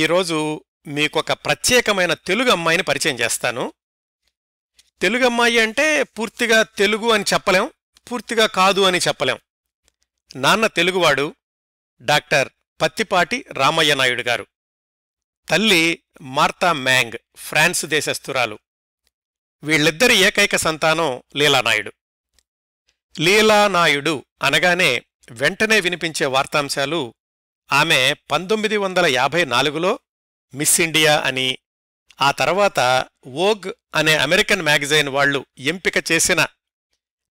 ఈరోజు మీకొక ప్రత్యేకమైన తెలుగు అమ్మాయిని పరిచయం చేస్తాను తెలుగు అమ్మాయి అంటే పూర్తిగా తెలుగు అని చెప్పలేం పూర్తిగా కాదు అని చెప్పలేం నాన్న తెలుగువాడు డాక్టర్ పత్తిపాటి రామయ్య నాయుడు గారు తల్లి మార్తా మ్యాంగ్ ఫ్రాన్స్ దేశస్థురాలు వీళ్ళిద్దరి ఏకైక సంతానం లీలానాయుడు లీలానాయుడు అనగానే వెంటనే వినిపించే వార్తాంశాలు ఆమె పంతొమ్మిది వందల యాభై నాలుగులో మిస్ ఇండియా అని ఆ తర్వాత ఓగ్ అనే అమెరికన్ మ్యాగజైన్ వాళ్లు ఎంపిక చేసిన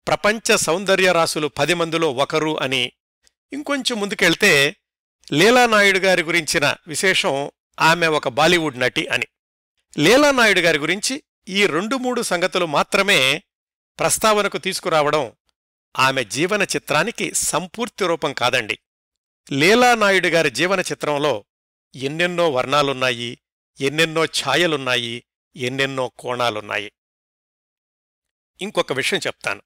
ప్రపంచ సౌందర్యరాసులు పది మందిలో ఒకరు అని ఇంకొంచెం ముందుకెళ్తే లీలానాయుడు గారి గురించిన విశేషం ఆమె ఒక బాలీవుడ్ నటి అని లీలానాయుడు గారి గురించి ఈ రెండు మూడు సంగతులు మాత్రమే ప్రస్తావనకు తీసుకురావడం ఆమె జీవన చిత్రానికి సంపూర్తి రూపం కాదండి లీలానాయుడు గారి జీవన చిత్రంలో ఎన్నెన్నో వర్ణాలున్నాయి ఎన్నెన్నో ఛాయలున్నాయి ఎన్నెన్నో కోణాలున్నాయి ఇంకొక విషయం చెప్తాను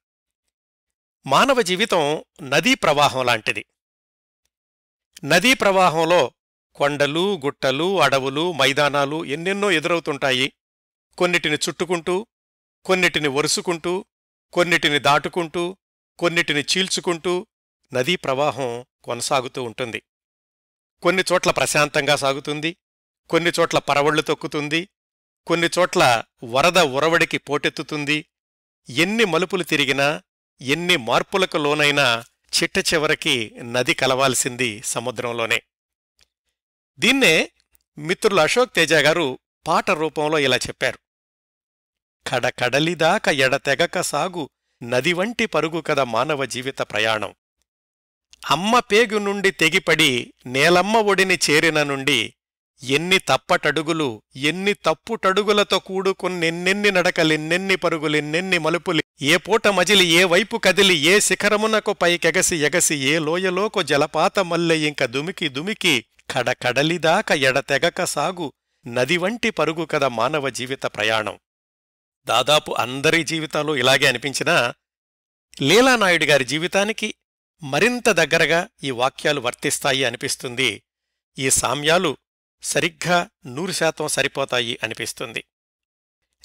మానవ జీవితం నదీ ప్రవాహం లాంటిది నదీ ప్రవాహంలో కొండలు గుట్టలు అడవులు మైదానాలు ఎన్నెన్నో ఎదురవుతుంటాయి కొన్నిటిని చుట్టుకుంటూ కొన్నిటిని ఒరుసుకుంటూ కొన్నిటిని దాటుకుంటూ కొన్నిటిని చీల్చుకుంటూ నదీ ప్రవాహం కొనసాగుతూ ఉంటుంది కొన్ని చోట్ల ప్రశాంతంగా సాగుతుంది కొన్ని చోట్ల పరవళ్లు తొక్కుతుంది కొన్ని చోట్ల వరద ఉరవడికి పోటెత్తుతుంది ఎన్ని మలుపులు తిరిగినా ఎన్ని మార్పులకు లోనైనా చిట్ట చివరికి నది కలవాల్సింది సముద్రంలోనే దీన్నే మిత్రులు అశోక్ తేజ గారు పాట రూపంలో ఇలా చెప్పారు కడకడలిదాక ఎడతెగక సాగు నది వంటి పరుగు కద మానవ జీవిత ప్రయాణం అమ్మ పేగు నుండి తెగిపడి నేలమ్మ ఒడిని చేరిన నుండి ఎన్ని తప్పటడుగులు ఎన్ని తప్పుటడుగులతో కూడుకున్నెన్నెన్ని నడకలిన్నెన్ని పరుగులిన్నెన్ని మలుపులి ఏ పూట మజిలి ఏ వైపు కదిలి ఏ శిఖరమునకు పైకెగసి ఎగసి ఏ లోయలోకు జలపాత మల్లె ఇంక దుమికి దుమికి కడకడలిదాక ఎడతెగక సాగు నది వంటి పరుగు కద మానవ జీవిత ప్రయాణం దాదాపు అందరి జీవితాలు ఇలాగే అనిపించినా లీలానాయుడు గారి జీవితానికి మరింత దగ్గరగా ఈ వాక్యాలు వర్తిస్తాయి అనిపిస్తుంది ఈ సామ్యాలు సరిగ్గా నూరు శాతం సరిపోతాయి అనిపిస్తుంది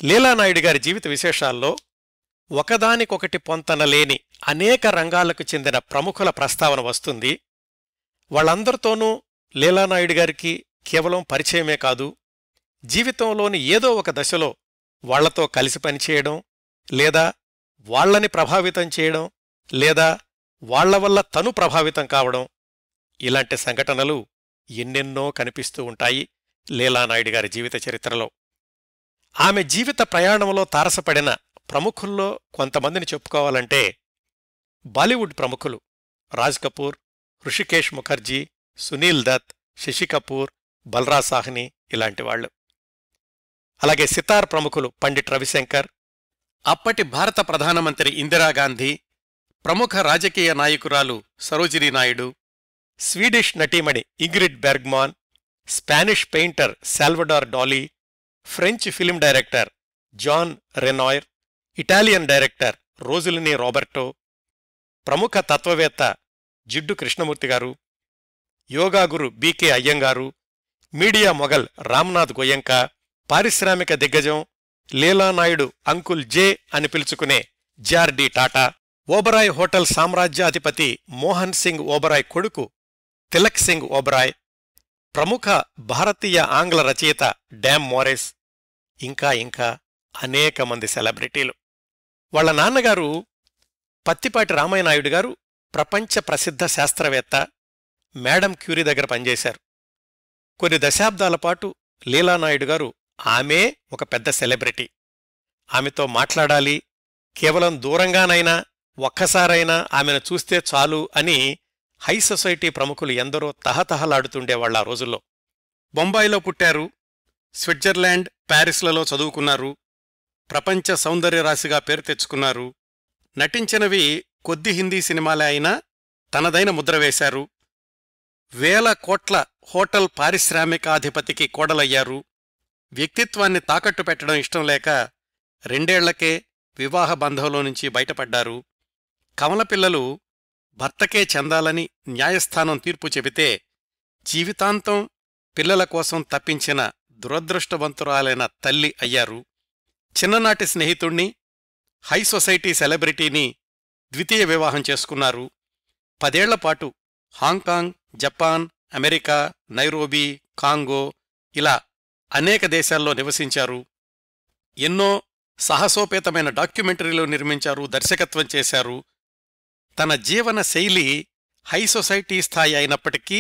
లీలానాయుడు గారి జీవిత విశేషాల్లో ఒకదానికొకటి పొంతనలేని అనేక రంగాలకు చెందిన ప్రముఖుల ప్రస్తావన వస్తుంది వాళ్ళందరితోనూ లీలానాయుడు గారికి కేవలం పరిచయమే కాదు జీవితంలోని ఏదో ఒక దశలో వాళ్లతో కలిసి పనిచేయడం లేదా వాళ్లని ప్రభావితం చేయడం లేదా వాళ్ల వల్ల తను ప్రభావితం కావడం ఇలాంటి సంఘటనలు ఎన్నెన్నో కనిపిస్తూ ఉంటాయి లీలానాయుడు గారి జీవిత చరిత్రలో ఆమె జీవిత ప్రయాణంలో తారసపడిన ప్రముఖుల్లో కొంతమందిని చెప్పుకోవాలంటే బాలీవుడ్ ప్రముఖులు రాజ్ కపూర్ ఋషికేష్ ముఖర్జీ సునీల్ దత్ శశి కపూర్ బల్రా సాహ్ని వాళ్లు అలాగే సితార్ ప్రముఖులు పండిట్ రవిశంకర్ అప్పటి భారత ప్రధానమంత్రి ఇందిరాగాంధీ ప్రముఖ రాజకీయ నాయకురాలు Sarojini Naidu Swedish నటీమణి Ingrid Bergman Spanish painter Salvador Dolly French film director John Renoir Italian director రోజులిని రాబర్టో ప్రముఖ తత్వవేత్త జిడ్డు కృష్ణమూర్తి గారు బీకే అయ్యంగారు మీడియా మొఘల్ రామ్నాథ్ గోయంక పారిశ్రామిక దిగ్గజం లీలానాయుడు అంకుల్ జే అని పిలుచుకునే జార్డి టాటా ఓబరాయ్ హోటల్ సామ్రాజ్యాధిపతి మోహన్ సింగ్ ఓబరాయ్ కొడుకు తిలక్ సింగ్ ఓబరాయ్ ప్రముఖ భారతీయ ఆంగ్ల రచయిత డ్యామ్ మోరెస్ ఇంకా ఇంకా అనేక మంది సెలబ్రిటీలు వాళ్ల నాన్నగారు పత్తిపాటి రామయ్యనాయుడు గారు ప్రపంచ ప్రసిద్ధ శాస్త్రవేత్త మేడం క్యూరీ దగ్గర పనిచేశారు కొన్ని దశాబ్దాల పాటు లీలానాయుడు గారు ఆమె ఒక పెద్ద సెలబ్రిటీ ఆమెతో మాట్లాడాలి కేవలం దూరంగానైనా ఒక్కసారైనా ఆమెను చూస్తే చాలు అని హై సొసైటీ ప్రముఖులు ఎందరో తహతహలాడుతుండేవాళ్ళ రోజుల్లో బొంబాయిలో పుట్టారు స్విట్జర్లాండ్ ప్యారిస్లలో చదువుకున్నారు ప్రపంచ సౌందర్య రాశిగా పేరు తెచ్చుకున్నారు నటించినవి కొద్ది హిందీ సినిమాలే అయినా తనదైన ముద్ర వేశారు వేల కోట్ల హోటల్ పారిశ్రామికాధిపతికి కోడలయ్యారు వ్యక్తిత్వాన్ని తాకట్టు పెట్టడం ఇష్టంలేక రెండేళ్లకే వివాహ బంధంలో నుంచి బయటపడ్డారు కమల పిల్లలు భర్తకే చెందాలని న్యాయస్థానం తీర్పు చెబితే జీవితాంతం పిల్లల కోసం తప్పించిన దురదృష్టవంతురాలైన తల్లి అయ్యారు చిన్ననాటి స్నేహితుణ్ణి హై సొసైటీ సెలబ్రిటీని ద్వితీయ వివాహం చేసుకున్నారు పదేళ్లపాటు Hong Kong Japan America Nairobi Congo ఇలా అనేక దేశాల్లో నివసించారు ఎన్నో సాహసోపేతమైన డాక్యుమెంటరీలు నిర్మించారు దర్శకత్వం చేశారు తన జీవన శైలి హై సొసైటీ స్థాయి అయినప్పటికీ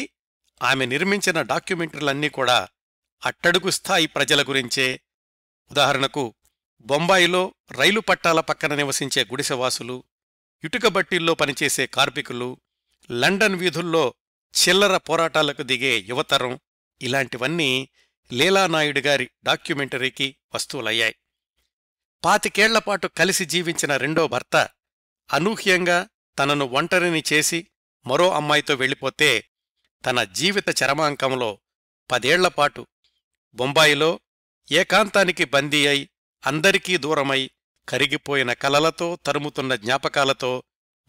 ఆమె నిర్మించిన డాక్యుమెంటరీలన్నీ కూడా అట్టడుగు స్థాయి ప్రజల గురించే ఉదాహరణకు బొంబాయిలో రైలు పట్టాల పక్కన నివసించే గుడిసెవాసులు ఇటుకబట్టిల్లో పనిచేసే కార్మికులు లండన్ వీధుల్లో చిల్లర పోరాటాలకు దిగే యువతరం ఇలాంటివన్నీ లీలానాయుడు గారి డాక్యుమెంటరీకి వస్తువులయ్యాయి పాతికేళ్లపాటు కలిసి జీవించిన రెండో భర్త అనూహ్యంగా తనను ఒంటరిని చేసి మరో అమ్మాయితో వెళ్ళిపోతే తన జీవిత చరమాంకంలో పదేళ్లపాటు బొంబాయిలో ఏకాంతానికి బందీ అయి అందరికీ దూరమై కరిగిపోయిన కలలతో తరుముతున్న జ్ఞాపకాలతో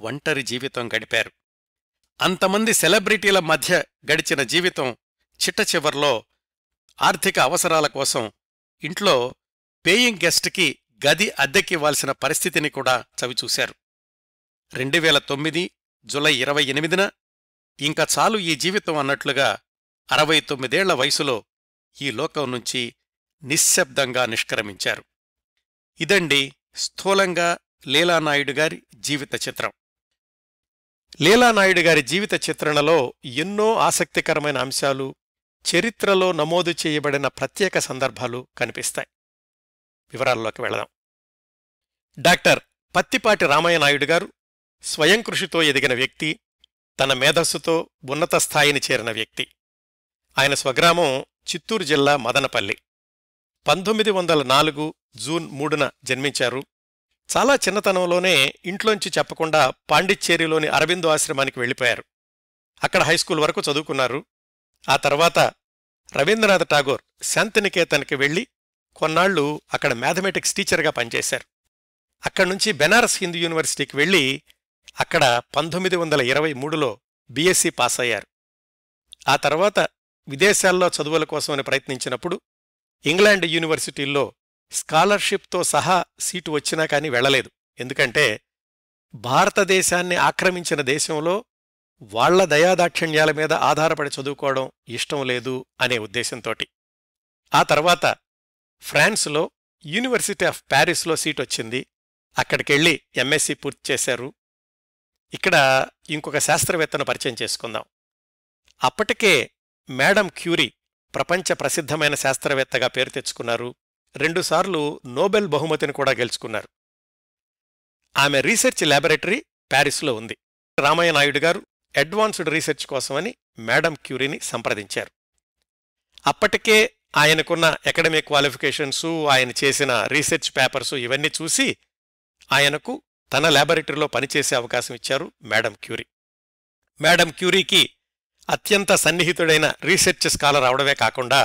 ఒంటరి జీవితం గడిపారు అంతమంది సెలబ్రిటీల మధ్య గడిచిన జీవితం చిట్ట చివర్లో ఆర్థిక అవసరాల కోసం ఇంట్లో పేయింగ్ గెస్ట్కి గది అద్దెకివ్వాల్సిన పరిస్థితిని కూడా చవిచూశారు రెండు వేల తొమ్మిది జులై ఇరవై ఎనిమిదిన ఇంకా చాలు ఈ జీవితం అన్నట్లుగా అరవై తొమ్మిదేళ్ల వయసులో ఈ లోకం నుంచి నిశ్శబ్దంగా నిష్క్రమించారు ఇదండి స్థూలంగా లీలానాయుడు గారి జీవిత చిత్రం లీలానాయుడు గారి జీవిత చిత్రణలో ఎన్నో ఆసక్తికరమైన అంశాలు చరిత్రలో నమోదు చేయబడిన ప్రత్యేక సందర్భాలు కనిపిస్తాయి వివరాల్లోకి వెళదాం డాక్టర్ పత్తిపాటి రామయ్యనాయుడు గారు స్వయం కృషితో ఎదిగిన వ్యక్తి తన మేధస్సుతో ఉన్నత స్థాయిని చేరిన వ్యక్తి ఆయన స్వగ్రామం చిత్తూరు జిల్లా మదనపల్లి పంతొమ్మిది వందల నాలుగు జూన్ మూడున జన్మించారు చాలా చిన్నతనంలోనే ఇంట్లోంచి చెప్పకుండా పాండిచ్చేరిలోని అరవిందు ఆశ్రమానికి వెళ్ళిపోయారు అక్కడ హైస్కూల్ వరకు చదువుకున్నారు ఆ తర్వాత రవీంద్రనాథ్ ఠాగోర్ శాంతినికేతన్కి వెళ్ళి కొన్నాళ్లు అక్కడ మ్యాథమెటిక్స్ టీచర్గా పనిచేశారు అక్కడ్నుంచి బెనారస్ హిందూ యూనివర్సిటీకి వెళ్ళి అక్కడ పంతొమ్మిది వందల ఇరవై మూడులో బీఎస్సీ పాస్ అయ్యారు ఆ తర్వాత విదేశాల్లో చదువుల కోసమని ప్రయత్నించినప్పుడు ఇంగ్లాండ్ యూనివర్సిటీల్లో స్కాలర్షిప్తో సహా సీటు వచ్చినా కానీ వెళ్ళలేదు ఎందుకంటే భారతదేశాన్ని ఆక్రమించిన దేశంలో వాళ్ల దయాదాక్షిణ్యాల మీద ఆధారపడి చదువుకోవడం ఇష్టం లేదు అనే ఉద్దేశంతోటి ఆ తర్వాత ఫ్రాన్స్లో యూనివర్సిటీ ఆఫ్ ప్యారిస్లో సీట్ వచ్చింది అక్కడికెళ్ళి ఎంఎస్సీ పూర్తి చేశారు ఇక్కడ ఇంకొక శాస్త్రవేత్తను పరిచయం చేసుకుందాం అప్పటికే మేడం క్యూరీ ప్రపంచ ప్రసిద్ధమైన శాస్త్రవేత్తగా పేరు తెచ్చుకున్నారు రెండుసార్లు నోబెల్ బహుమతిని కూడా గెలుచుకున్నారు ఆమె రీసెర్చ్ ల్యాబొరేటరీ ప్యారిస్లో ఉంది రామయ్య నాయుడు గారు అడ్వాన్స్డ్ రీసెర్చ్ కోసమని మేడం క్యూరీని సంప్రదించారు అప్పటికే ఆయనకున్న అకాడమిక్ క్వాలిఫికేషన్సు ఆయన చేసిన రీసెర్చ్ పేపర్సు ఇవన్నీ చూసి ఆయనకు తన ల్యాబొరేటరీలో పనిచేసే అవకాశం ఇచ్చారు మేడం క్యూరీ మేడం క్యూరీకి అత్యంత సన్నిహితుడైన రీసెర్చ్ స్కాలర్ అవడమే కాకుండా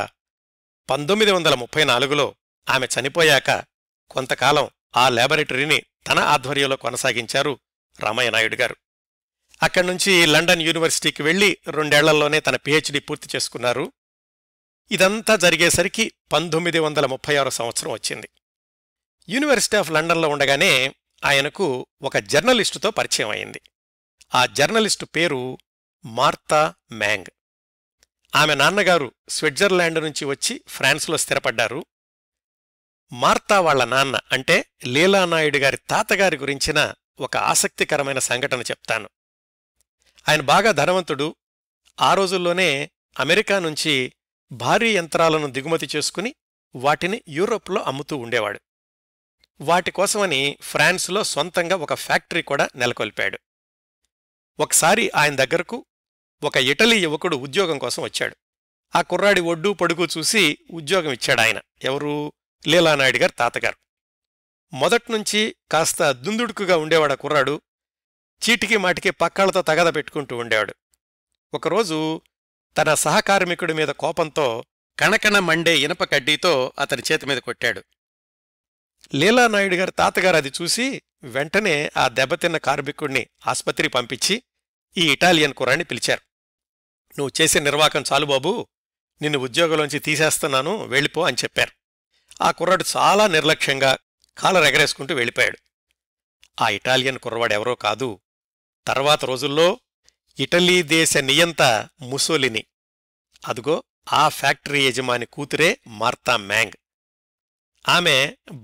పంతొమ్మిది వందల ముప్పై నాలుగులో ఆమె చనిపోయాక కొంతకాలం ఆ ల్యాబొరేటరీని తన ఆధ్వర్యంలో కొనసాగించారు నాయుడు గారు అక్కడి నుంచి లండన్ యూనివర్సిటీకి వెళ్లి రెండేళ్లలోనే తన పిహెచ్డి పూర్తి చేసుకున్నారు ఇదంతా జరిగేసరికి పంతొమ్మిది వందల ముప్పై ఆరు సంవత్సరం వచ్చింది యూనివర్సిటీ ఆఫ్ లండన్లో ఉండగానే ఆయనకు ఒక జర్నలిస్టుతో పరిచయం అయింది ఆ జర్నలిస్టు పేరు మార్తా మ్యాంగ్ ఆమె నాన్నగారు స్విట్జర్లాండ్ నుంచి వచ్చి ఫ్రాన్స్లో స్థిరపడ్డారు మార్తా వాళ్ల నాన్న అంటే లీలానాయుడు గారి తాతగారి గురించిన ఒక ఆసక్తికరమైన సంఘటన చెప్తాను ఆయన బాగా ధనవంతుడు ఆ రోజుల్లోనే అమెరికా నుంచి భారీ యంత్రాలను దిగుమతి చేసుకుని వాటిని యూరోప్లో అమ్ముతూ ఉండేవాడు వాటి కోసమని ఫ్రాన్స్లో సొంతంగా ఒక ఫ్యాక్టరీ కూడా నెలకొల్పాడు ఒకసారి ఆయన దగ్గరకు ఒక ఇటలీ యువకుడు ఉద్యోగం కోసం వచ్చాడు ఆ కుర్రాడి ఒడ్డు పడుగు చూసి ఉద్యోగం ఇచ్చాడు ఆయన ఎవరు లీలానాయుడు గారు తాతగారు మొదట్నుంచి కాస్త దుందుడుకుగా ఉండేవాడు ఆ కుర్రాడు చీటికి మాటికి పక్కాళ్లతో తగద పెట్టుకుంటూ ఉండేవాడు ఒకరోజు తన సహకార్మికుడి మీద కోపంతో కణకణ మండే ఇనప కడ్డీతో అతని చేతి మీద కొట్టాడు లీలానాయుడు గారి తాతగారు అది చూసి వెంటనే ఆ దెబ్బతిన్న కార్మికుణ్ణి ఆసుపత్రికి పంపించి ఈ ఇటాలియన్ కుర్రాన్ని పిలిచారు నువ్వు చేసే నిర్వాకం చాలు బాబు నిన్ను ఉద్యోగంలోంచి తీసేస్తున్నాను వెళ్ళిపో అని చెప్పారు ఆ కుర్రాడు చాలా నిర్లక్ష్యంగా కాలర్ ఎగరేసుకుంటూ వెళ్ళిపోయాడు ఆ ఇటాలియన్ కుర్రవాడెవరో కాదు తర్వాత రోజుల్లో ఇటలీ దేశ నియంత ముసోలిని అదుగో ఆ ఫ్యాక్టరీ యజమాని కూతురే మార్తా మ్యాంగ్ ఆమె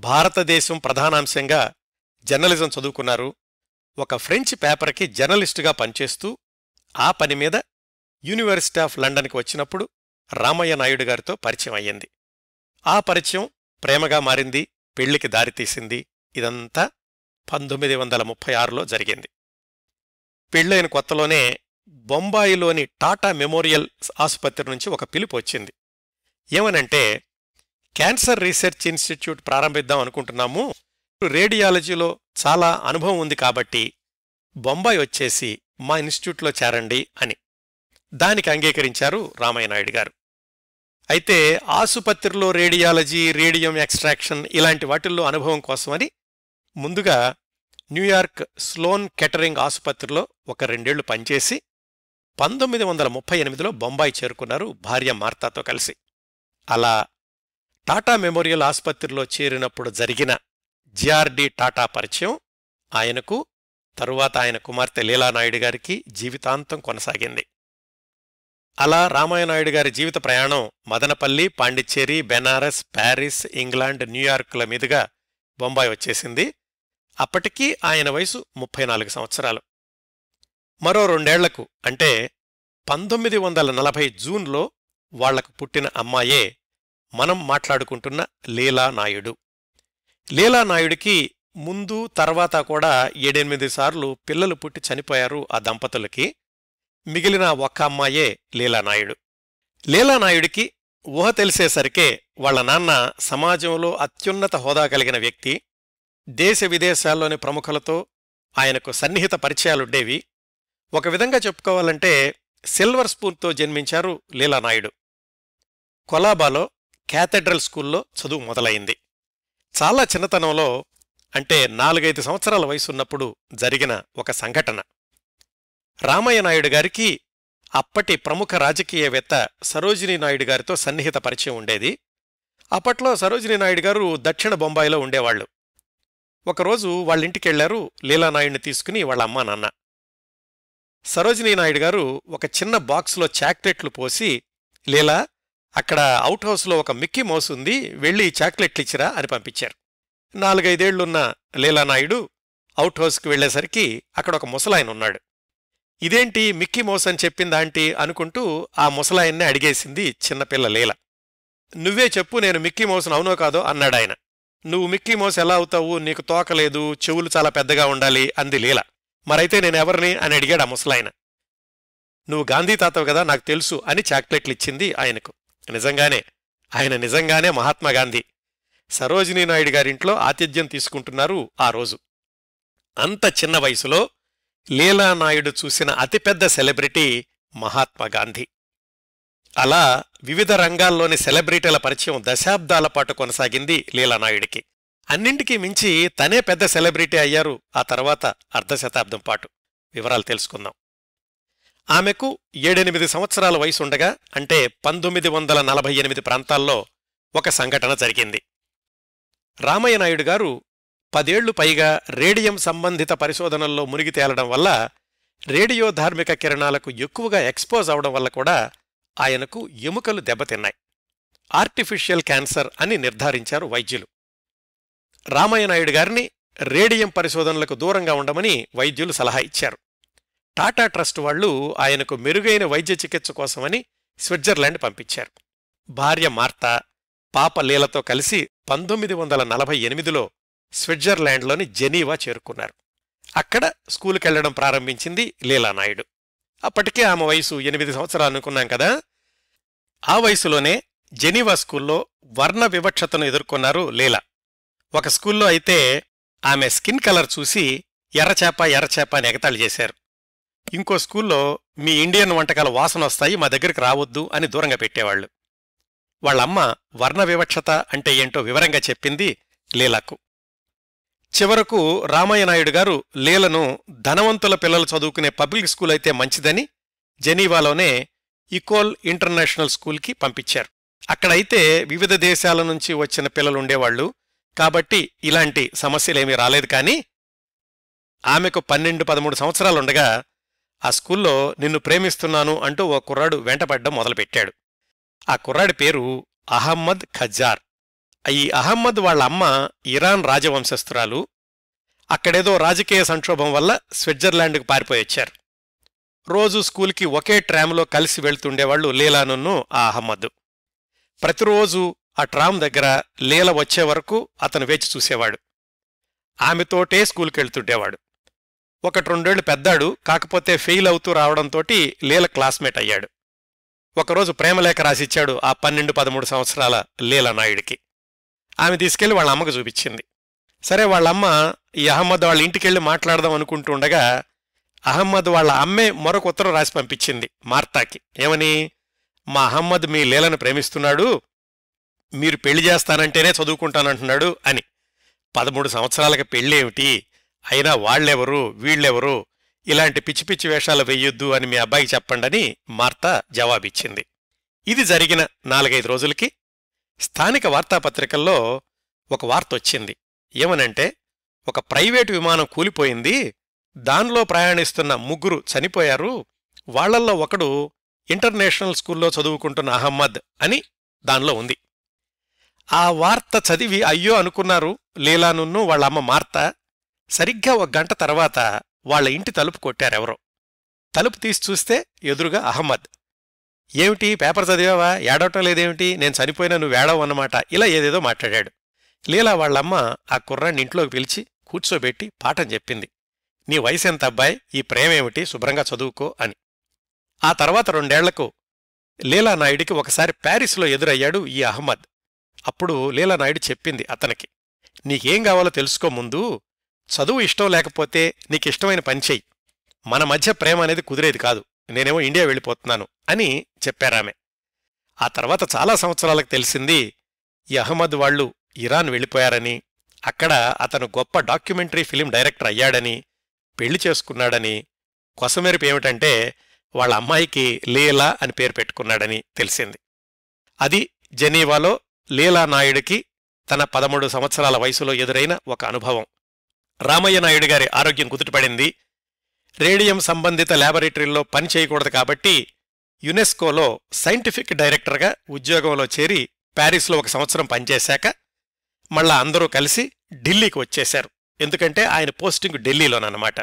భారతదేశం ప్రధానాంశంగా జర్నలిజం చదువుకున్నారు ఒక ఫ్రెంచ్ పేపర్కి జర్నలిస్టుగా పనిచేస్తూ ఆ పని మీద యూనివర్సిటీ ఆఫ్ లండన్కి వచ్చినప్పుడు రామయ్య నాయుడు గారితో పరిచయం అయ్యింది ఆ పరిచయం ప్రేమగా మారింది పెళ్లికి దారితీసింది ఇదంతా పంతొమ్మిది వందల ముప్పై ఆరులో జరిగింది పెళ్ళైన కొత్తలోనే బొంబాయిలోని టాటా మెమోరియల్ ఆసుపత్రి నుంచి ఒక పిలుపు వచ్చింది ఏమనంటే క్యాన్సర్ రీసెర్చ్ ఇన్స్టిట్యూట్ ప్రారంభిద్దాం అనుకుంటున్నాము రేడియాలజీలో చాలా అనుభవం ఉంది కాబట్టి బొంబాయి వచ్చేసి మా ఇన్స్టిట్యూట్లో చేరండి అని దానికి అంగీకరించారు రామయ్యనాయుడు గారు అయితే ఆసుపత్రిలో రేడియాలజీ రేడియం ఎక్స్ట్రాక్షన్ ఇలాంటి వాటిల్లో అనుభవం కోసమని ముందుగా న్యూయార్క్ స్లోన్ కెటరింగ్ ఆసుపత్రిలో ఒక రెండేళ్లు పనిచేసి పంతొమ్మిది వందల ముప్పై ఎనిమిదిలో బొంబాయి చేరుకున్నారు భార్య మార్తాతో కలిసి అలా టాటా మెమోరియల్ ఆసుపత్రిలో చేరినప్పుడు జరిగిన జిఆర్డి టాటా పరిచయం ఆయనకు తరువాత ఆయన కుమార్తె లీలానాయుడు గారికి జీవితాంతం కొనసాగింది అలా రామాయనాయుడు గారి జీవిత ప్రయాణం మదనపల్లి పాండిచ్చేరి బెనారస్ ప్యారిస్ ఇంగ్లాండ్ న్యూయార్క్ల మీదుగా బొంబాయి వచ్చేసింది అప్పటికీ ఆయన వయసు ముప్పై నాలుగు సంవత్సరాలు మరో రెండేళ్లకు అంటే పంతొమ్మిది వందల నలభై జూన్లో వాళ్లకు పుట్టిన అమ్మాయే మనం మాట్లాడుకుంటున్న లీలా నాయుడు లీలా నాయుడికి ముందు తర్వాత కూడా ఏడెనిమిది సార్లు పిల్లలు పుట్టి చనిపోయారు ఆ దంపతులకి మిగిలిన ఒక్క అమ్మాయే లీలానాయుడు లీలానాయుడికి ఊహ తెలిసేసరికే వాళ్ల నాన్న సమాజంలో అత్యున్నత హోదా కలిగిన వ్యక్తి దేశ విదేశాల్లోని ప్రముఖులతో ఆయనకు సన్నిహిత పరిచయాలుండేవి ఒక విధంగా చెప్పుకోవాలంటే సిల్వర్ స్పూన్తో జన్మించారు లీలానాయుడు కొలాబాలో క్యాథడ్రల్ స్కూల్లో చదువు మొదలైంది చాలా చిన్నతనంలో అంటే నాలుగైదు సంవత్సరాల వయసున్నప్పుడు జరిగిన ఒక సంఘటన రామయ్య గారికి అప్పటి ప్రముఖ రాజకీయవేత్త సరోజినీ నాయుడు గారితో సన్నిహిత పరిచయం ఉండేది అప్పట్లో సరోజినీ గారు దక్షిణ బొంబాయిలో ఉండేవాళ్లు ఒకరోజు వాళ్ళింటికెళ్లారు లీలానాయుడిని తీసుకుని వాళ్ళ అమ్మా నాన్న సరోజినీ గారు ఒక చిన్న బాక్స్లో చాక్లెట్లు పోసి లీలా అక్కడ అవుట్ హౌస్లో ఒక మిక్కీ మౌస్ ఉంది వెళ్ళి చాక్లెట్లు ఇచ్చిరా అని పంపించారు నాలుగైదేళ్లున్న లీలానాయుడు అవుట్ హౌస్కి వెళ్లేసరికి అక్కడ ఒక ముసలాయన ఉన్నాడు ఇదేంటి మిక్కీ మోస్ అని చెప్పిందాంటి అనుకుంటూ ఆ ముసలాయన్నే అడిగేసింది చిన్నపిల్ల లీల నువ్వే చెప్పు నేను మిక్కీ మోసను అవునో కాదో అన్నాడాయన నువ్వు మిక్కీ మోస్ ఎలా అవుతావు నీకు తోకలేదు చెవులు చాలా పెద్దగా ఉండాలి అంది లీల మరైతే నేనెవరిని అని అడిగాడు ఆ ముసలాయన నువ్వు గాంధీ తాతవు కదా నాకు తెలుసు అని చాక్లెట్లు ఇచ్చింది ఆయనకు నిజంగానే ఆయన నిజంగానే మహాత్మాగాంధీ సరోజినీ నాయుడు గారింట్లో ఆతిథ్యం తీసుకుంటున్నారు ఆ రోజు అంత చిన్న వయసులో లీలానాయుడు చూసిన అతిపెద్ద సెలబ్రిటీ మహాత్మాగాంధీ అలా వివిధ రంగాల్లోని సెలబ్రిటీల పరిచయం దశాబ్దాల పాటు కొనసాగింది లీలానాయుడికి అన్నింటికీ మించి తనే పెద్ద సెలబ్రిటీ అయ్యారు ఆ తర్వాత అర్ధశతాబ్దం పాటు వివరాలు తెలుసుకుందాం ఆమెకు ఏడెనిమిది సంవత్సరాల వయసుండగా అంటే పంతొమ్మిది వందల నలభై ఎనిమిది ప్రాంతాల్లో ఒక సంఘటన జరిగింది రామయ్యనాయుడు గారు పదేళ్లు పైగా రేడియం సంబంధిత పరిశోధనల్లో మునిగి తేలడం వల్ల రేడియో ధార్మిక కిరణాలకు ఎక్కువగా ఎక్స్పోజ్ అవడం వల్ల కూడా ఆయనకు ఎముకలు దెబ్బతిన్నాయి ఆర్టిఫిషియల్ క్యాన్సర్ అని నిర్ధారించారు వైద్యులు రామయ్యనాయుడు గారిని రేడియం పరిశోధనలకు దూరంగా ఉండమని వైద్యులు సలహా ఇచ్చారు టాటా ట్రస్ట్ వాళ్ళు ఆయనకు మెరుగైన వైద్య చికిత్స కోసమని స్విట్జర్లాండ్ పంపించారు భార్య మార్త పాప లీలతో కలిసి పంతొమ్మిది వందల నలభై ఎనిమిదిలో స్విట్జర్లాండ్లోని జెనీవా చేరుకున్నారు అక్కడ స్కూలుకెళ్లడం ప్రారంభించింది లీలానాయుడు అప్పటికే ఆమె వయసు ఎనిమిది సంవత్సరాలు అనుకున్నాం కదా ఆ వయసులోనే జెనీవా స్కూల్లో వర్ణ వివక్షతను ఎదుర్కొన్నారు లీలా ఒక స్కూల్లో అయితే ఆమె స్కిన్ కలర్ చూసి ఎర్రచేప ఎర్రచేప నెగతాళి చేశారు ఇంకో స్కూల్లో మీ ఇండియన్ వంటకాల వాసన వస్తాయి మా దగ్గరికి రావద్దు అని దూరంగా పెట్టేవాళ్లు వాళ్ళమ్మ వర్ణ వివక్షత అంటే ఏంటో వివరంగా చెప్పింది లీలకు చివరకు రామయ్యనాయుడు గారు లీలను ధనవంతుల పిల్లలు చదువుకునే పబ్లిక్ స్కూల్ అయితే మంచిదని జెనీవాలోనే ఇకోల్ ఇంటర్నేషనల్ స్కూల్కి పంపించారు అక్కడైతే వివిధ దేశాల నుంచి వచ్చిన పిల్లలుండేవాళ్లు కాబట్టి ఇలాంటి సమస్యలేమీ రాలేదు కానీ ఆమెకు పన్నెండు పదమూడు సంవత్సరాలుండగా ఆ స్కూల్లో నిన్ను ప్రేమిస్తున్నాను అంటూ ఓ కుర్రాడు వెంటపడ్డం మొదలుపెట్టాడు ఆ కుర్రాడి పేరు అహమ్మద్ ఖజ్జార్ ఈ అహమ్మద్ వాళ్ళ అమ్మ ఇరాన్ రాజవంశస్థురాలు అక్కడేదో రాజకీయ సంక్షోభం వల్ల స్విట్జర్లాండ్కు పారిపోయొచ్చారు రోజు స్కూల్కి ఒకే ట్రామ్లో కలిసి వెళ్తుండేవాళ్లు లీలానున్ను ఆ అహమ్మద్ ప్రతిరోజు ఆ ట్రామ్ దగ్గర లీల వచ్చే వరకు అతను వేచి చూసేవాడు ఆమెతోటే స్కూల్కి వెళ్తుండేవాడు ఒకటి రెండేళ్లు పెద్దాడు కాకపోతే ఫెయిల్ అవుతూ రావడంతో లీల క్లాస్మేట్ అయ్యాడు ఒకరోజు ప్రేమలేఖ రాసిచ్చాడు ఆ పన్నెండు పదమూడు సంవత్సరాల లీల నాయుడికి ఆమె తీసుకెళ్లి వాళ్ళ అమ్మకు చూపించింది సరే వాళ్ళమ్మ ఈ అహ్మద్ వాళ్ళ ఇంటికెళ్ళి మాట్లాడదాం అనుకుంటుండగా అహ్మద్ వాళ్ళ అమ్మే మరొక ఉత్తరం రాసి పంపించింది మార్తాకి ఏమని మా అహ్మద్ మీ లీలను ప్రేమిస్తున్నాడు మీరు పెళ్లి చేస్తానంటేనే చదువుకుంటానంటున్నాడు అని పదమూడు సంవత్సరాలకి పెళ్ళేమిటి అయినా వాళ్లెవరు వీళ్లెవరు ఇలాంటి పిచ్చి పిచ్చి వేషాలు వెయ్యొద్దు అని మీ అబ్బాయి చెప్పండని మార్త జవాబిచ్చింది ఇది జరిగిన నాలుగైదు రోజులకి స్థానిక వార్తాపత్రికల్లో ఒక వార్త వచ్చింది ఏమనంటే ఒక ప్రైవేటు విమానం కూలిపోయింది దానిలో ప్రయాణిస్తున్న ముగ్గురు చనిపోయారు వాళ్లల్లో ఒకడు ఇంటర్నేషనల్ స్కూల్లో చదువుకుంటున్న అహ్మద్ అని దానిలో ఉంది ఆ వార్త చదివి అయ్యో అనుకున్నారు లీలానున్ను వాళ్ళమ్మ మార్త సరిగ్గా ఒక గంట తర్వాత వాళ్ల ఇంటి తలుపు కొట్టారెవరో తలుపు తీసి చూస్తే ఎదురుగా అహ్మద్ ఏమిటి పేపర్ చదివావా ఏడవటం లేదేమిటి నేను చనిపోయినా నువ్వు ఏడవు అన్నమాట ఇలా ఏదేదో మాట్లాడాడు లీలా వాళ్లమ్మ ఆ కుర్రాన్ని ఇంట్లోకి పిలిచి కూర్చోబెట్టి పాఠం చెప్పింది నీ ఎంత అబ్బాయి ఈ ప్రేమేమిటి శుభ్రంగా చదువుకో అని ఆ తర్వాత రెండేళ్లకు లీలానాయుడికి ఒకసారి ప్యారిస్లో ఎదురయ్యాడు ఈ అహ్మద్ అప్పుడు లీలానాయుడు చెప్పింది అతనికి నీకేం కావాలో తెలుసుకో ముందు చదువు ఇష్టం లేకపోతే నీకు ఇష్టమైన పని చెయ్యి మన మధ్య ప్రేమ అనేది కుదిరేది కాదు నేనేమో ఇండియా వెళ్ళిపోతున్నాను అని చెప్పారామె ఆ తర్వాత చాలా సంవత్సరాలకు తెలిసింది ఈ అహ్మద్ వాళ్లు ఇరాన్ వెళ్ళిపోయారని అక్కడ అతను గొప్ప డాక్యుమెంటరీ ఫిలిం డైరెక్టర్ అయ్యాడని పెళ్లి చేసుకున్నాడని కొసమెరుపు ఏమిటంటే వాళ్ళ అమ్మాయికి లీలా అని పేరు పెట్టుకున్నాడని తెలిసింది అది జెనీవాలో లీలా నాయుడికి తన పదమూడు సంవత్సరాల వయసులో ఎదురైన ఒక అనుభవం రామయ్య నాయుడు గారి ఆరోగ్యం కుదుటపడింది రేడియం సంబంధిత ల్యాబొరేటరీల్లో పని చేయకూడదు కాబట్టి యునెస్కోలో సైంటిఫిక్ డైరెక్టర్గా ఉద్యోగంలో చేరి ప్యారిస్లో ఒక సంవత్సరం పనిచేశాక మళ్ళా అందరూ కలిసి ఢిల్లీకి వచ్చేశారు ఎందుకంటే ఆయన పోస్టింగ్ ఢిల్లీలోనమాట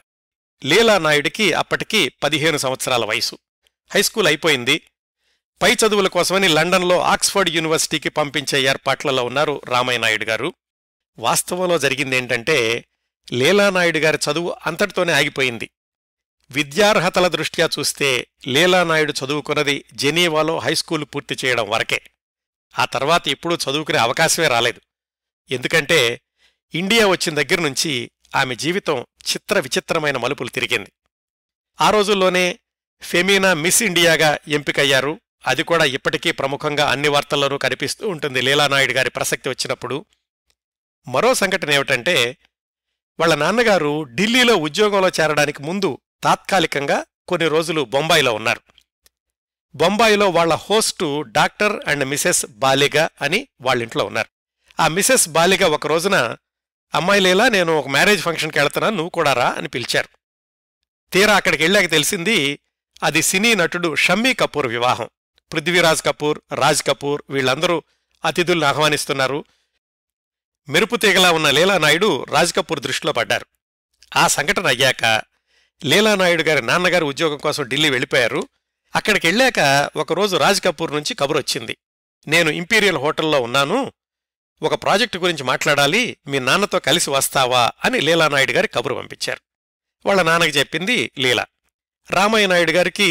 లీలా నాయుడికి అప్పటికి పదిహేను సంవత్సరాల వయసు హైస్కూల్ అయిపోయింది పై చదువుల కోసమని లండన్లో ఆక్స్ఫర్డ్ యూనివర్సిటీకి పంపించే ఏర్పాట్లలో ఉన్నారు రామయ్య నాయుడు గారు వాస్తవంలో జరిగిందేంటంటే లీలానాయుడు గారి చదువు అంతటితోనే ఆగిపోయింది విద్యార్హతల దృష్ట్యా చూస్తే లీలానాయుడు చదువుకున్నది జెనీవాలో హైస్కూల్ పూర్తి చేయడం వరకే ఆ తర్వాత ఎప్పుడూ చదువుకునే అవకాశమే రాలేదు ఎందుకంటే ఇండియా వచ్చిన దగ్గర నుంచి ఆమె జీవితం చిత్ర విచిత్రమైన మలుపులు తిరిగింది ఆ రోజుల్లోనే ఫెమీనా మిస్ ఇండియాగా ఎంపికయ్యారు అది కూడా ఇప్పటికీ ప్రముఖంగా అన్ని వార్తల్లోనూ కనిపిస్తూ ఉంటుంది లీలానాయుడు గారి ప్రసక్తి వచ్చినప్పుడు మరో సంఘటన ఏమిటంటే వాళ్ల నాన్నగారు ఢిల్లీలో ఉద్యోగంలో చేరడానికి ముందు తాత్కాలికంగా కొన్ని రోజులు బొంబాయిలో ఉన్నారు బొంబాయిలో వాళ్ల host doctor and Mrs Baliga అని వాళ్ళింట్లో ఉన్నారు ఆ మిసెస్ బాలిగ ఒక రోజున అమ్మాయిలేలా నేను ఒక మ్యారేజ్ ఫంక్షన్కి వెళ్తున్నాను నువ్వు కూడా రా అని పిలిచారు తీరా అక్కడికి వెళ్ళాక తెలిసింది అది సినీ నటుడు షమ్మీ కపూర్ వివాహం పృథ్వీరాజ్ కపూర్ రాజ్ కపూర్ వీళ్ళందరూ అతిథుల్ని ఆహ్వానిస్తున్నారు మెరుపుతీగలా ఉన్న లీలానాయుడు రాజ్ కపూర్ దృష్టిలో పడ్డారు ఆ సంఘటన అయ్యాక లీలానాయుడు గారి నాన్నగారు ఉద్యోగం కోసం ఢిల్లీ వెళ్ళిపోయారు అక్కడికి వెళ్ళాక ఒకరోజు రాజ్ కపూర్ నుంచి వచ్చింది నేను ఇంపీరియల్ హోటల్లో ఉన్నాను ఒక ప్రాజెక్టు గురించి మాట్లాడాలి మీ నాన్నతో కలిసి వస్తావా అని లీలానాయుడు గారి కబురు పంపించారు వాళ్ళ నాన్నకి చెప్పింది లీలా రామయ్య నాయుడు గారికి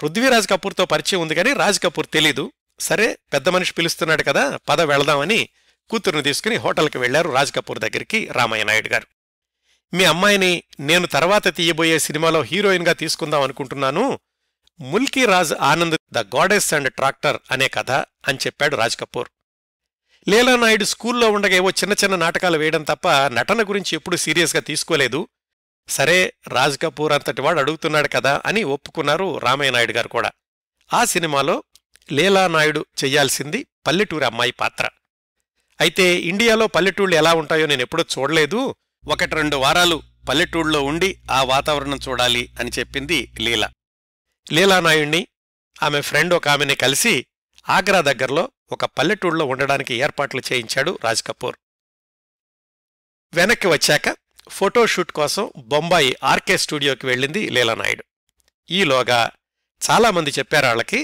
పృథ్వీరాజ్ కపూర్తో పరిచయం ఉంది కానీ రాజ్ కపూర్ తెలీదు సరే పెద్ద మనిషి పిలుస్తున్నాడు కదా పద వెళదామని కూతురుని తీసుకుని హోటల్కి వెళ్లారు రాజ్ కపూర్ దగ్గరికి రామయ్య నాయుడు గారు మీ అమ్మాయిని నేను తర్వాత తీయబోయే సినిమాలో హీరోయిన్గా తీసుకుందాం అనుకుంటున్నాను Mulk Raj Anand the goddess and tractor అనే కథ అని చెప్పాడు రాజ్ కపూర్ లీలానాయుడు స్కూల్లో ఉండగా ఏవో చిన్న చిన్న నాటకాలు వేయడం తప్ప నటన గురించి ఎప్పుడూ సీరియస్గా తీసుకోలేదు సరే రాజ్ కపూర్ అంతటి వాడు అడుగుతున్నాడు కదా అని ఒప్పుకున్నారు రామయ్య నాయుడు గారు కూడా ఆ సినిమాలో లీలానాయుడు చేయాల్సింది పల్లెటూరి అమ్మాయి పాత్ర అయితే ఇండియాలో పల్లెటూళ్ళు ఎలా ఉంటాయో నేను ఎప్పుడూ చూడలేదు ఒకటి రెండు వారాలు పల్లెటూళ్ళలో ఉండి ఆ వాతావరణం చూడాలి అని చెప్పింది లీలా లీలానాయుణ్ణి ఆమె ఫ్రెండ్ ఒక ఆమెని కలిసి ఆగ్రా దగ్గరలో ఒక పల్లెటూళ్ళలో ఉండడానికి ఏర్పాట్లు చేయించాడు రాజ్ కపూర్ వెనక్కి వచ్చాక ఫోటోషూట్ కోసం బొంబాయి ఆర్కే స్టూడియోకి వెళ్ళింది లీలానాయుడు ఈలోగా చాలామంది చెప్పారు వాళ్ళకి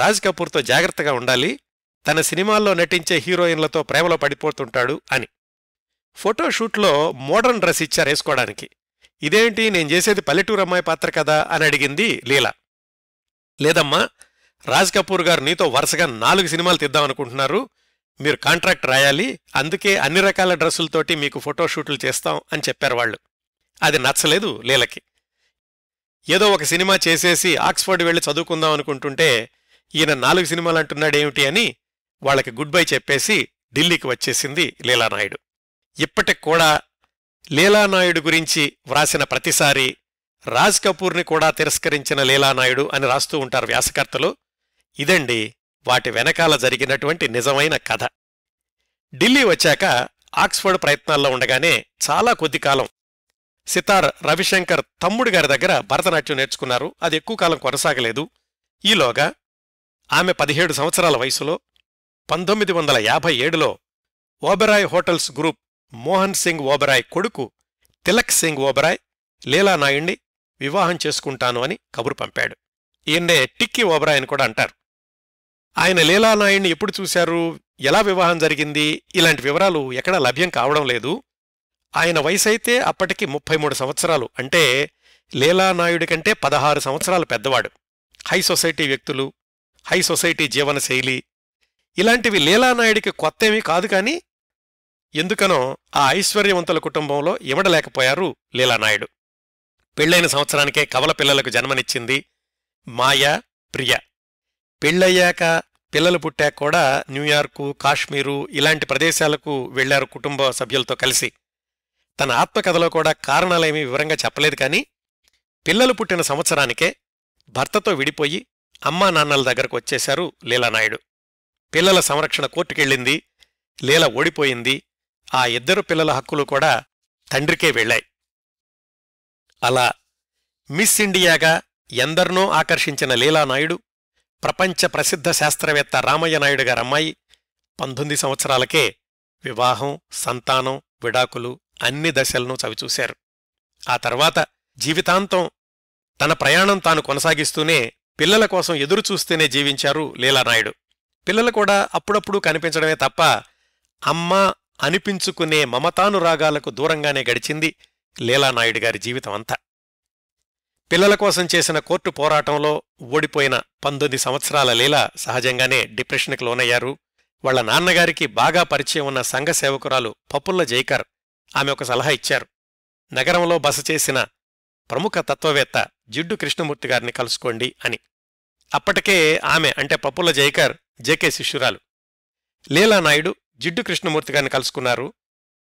రాజ్ కపూర్తో జాగ్రత్తగా ఉండాలి తన సినిమాల్లో నటించే హీరోయిన్లతో ప్రేమలో పడిపోతుంటాడు అని ఫోటోషూట్లో మోడర్న్ డ్రెస్ ఇచ్చారు వేసుకోవడానికి ఇదేంటి నేను చేసేది పల్లెటూరు అమ్మాయి పాత్ర కదా అని అడిగింది లీల లేదమ్మా రాజ్ కపూర్ గారు నీతో వరుసగా నాలుగు సినిమాలు అనుకుంటున్నారు మీరు కాంట్రాక్ట్ రాయాలి అందుకే అన్ని రకాల డ్రెస్సులతోటి మీకు ఫోటోషూట్లు చేస్తాం అని చెప్పారు వాళ్ళు అది నచ్చలేదు లీలకి ఏదో ఒక సినిమా చేసేసి ఆక్స్ఫర్డ్ వెళ్ళి చదువుకుందాం అనుకుంటుంటే ఈయన నాలుగు సినిమాలు అంటున్నాడేమిటి అని వాళ్ళకి గుడ్ బై చెప్పేసి ఢిల్లీకి వచ్చేసింది లీలానాయుడు ఇప్పటికి కూడా లీలానాయుడు గురించి వ్రాసిన ప్రతిసారి రాజ్ కపూర్ని కూడా తిరస్కరించిన లీలానాయుడు అని రాస్తూ ఉంటారు వ్యాసకర్తలు ఇదండి వాటి వెనకాల జరిగినటువంటి నిజమైన కథ ఢిల్లీ వచ్చాక ఆక్స్ఫర్డ్ ప్రయత్నాల్లో ఉండగానే చాలా కొద్ది కాలం సితార్ రవిశంకర్ తమ్ముడు గారి దగ్గర భరతనాట్యం నేర్చుకున్నారు అది ఎక్కువ కాలం కొనసాగలేదు ఈలోగా ఆమె పదిహేడు సంవత్సరాల వయసులో పంతొమ్మిది వందల యాభై ఏడులో ఓబెరాయ్ హోటల్స్ గ్రూప్ మోహన్ సింగ్ ఓబెరాయ్ కొడుకు తిలక్ సింగ్ ఓబెరాయ్ లీలానాయుణ్ణి వివాహం చేసుకుంటాను అని కబురు పంపాడు ఈయన్నే టిక్కి ఓబెరాయ్ అని కూడా అంటారు ఆయన లీలానాయుణ్ణి ఎప్పుడు చూశారు ఎలా వివాహం జరిగింది ఇలాంటి వివరాలు ఎక్కడా లభ్యం కావడం లేదు ఆయన వయసైతే అప్పటికి ముప్పై మూడు సంవత్సరాలు అంటే లీలానాయుడి కంటే పదహారు సంవత్సరాలు పెద్దవాడు హై సొసైటీ వ్యక్తులు హై సొసైటీ జీవనశైలి ఇలాంటివి లీలానాయుడికి కొత్త ఏమీ కాదు కానీ ఎందుకనో ఆ ఐశ్వర్యవంతుల కుటుంబంలో ఇవ్వడలేకపోయారు లీలానాయుడు పెళ్లైన సంవత్సరానికే కవల పిల్లలకు జన్మనిచ్చింది మాయ ప్రియ పెళ్ళయ్యాక పిల్లలు పుట్టాక కూడా న్యూయార్కు కాశ్మీరు ఇలాంటి ప్రదేశాలకు వెళ్లారు కుటుంబ సభ్యులతో కలిసి తన ఆత్మకథలో కూడా కారణాలేమీ వివరంగా చెప్పలేదు కానీ పిల్లలు పుట్టిన సంవత్సరానికే భర్తతో విడిపోయి అమ్మా నాన్నల దగ్గరకు వచ్చేశారు లీలానాయుడు పిల్లల సంరక్షణ కోర్టుకెళ్ళింది లీల ఓడిపోయింది ఆ ఇద్దరు పిల్లల హక్కులు కూడా తండ్రికే వెళ్ళాయి అలా మిస్ ఇండియాగా ఎందర్నో ఆకర్షించిన లీలానాయుడు ప్రపంచ ప్రసిద్ధ శాస్త్రవేత్త రామయ్య నాయుడు గారమ్మాయి పంతొమ్మిది సంవత్సరాలకే వివాహం సంతానం విడాకులు అన్ని దశలను చవిచూశారు ఆ తర్వాత జీవితాంతం తన ప్రయాణం తాను కొనసాగిస్తూనే పిల్లల కోసం ఎదురుచూస్తూనే జీవించారు లీలానాయుడు పిల్లలు కూడా అప్పుడప్పుడు కనిపించడమే తప్ప అమ్మ అనిపించుకునే మమతానురాగాలకు దూరంగానే గడిచింది లీలానాయుడు గారి జీవితం అంతా పిల్లల కోసం చేసిన కోర్టు పోరాటంలో ఓడిపోయిన పంతొమ్మిది సంవత్సరాల లీల సహజంగానే డిప్రెషన్కి లోనయ్యారు వాళ్ల నాన్నగారికి బాగా పరిచయం ఉన్న సంఘ సేవకురాలు పప్పుల్ల జైకర్ ఆమె ఒక సలహా ఇచ్చారు నగరంలో బస చేసిన ప్రముఖ తత్వవేత్త జిడ్డు కృష్ణమూర్తి గారిని కలుసుకోండి అని అప్పటికే ఆమె అంటే పప్పుల జైకర్ జేకే శిష్యురాలు లీలానాయుడు జిడ్డు కృష్ణమూర్తి గారిని కలుసుకున్నారు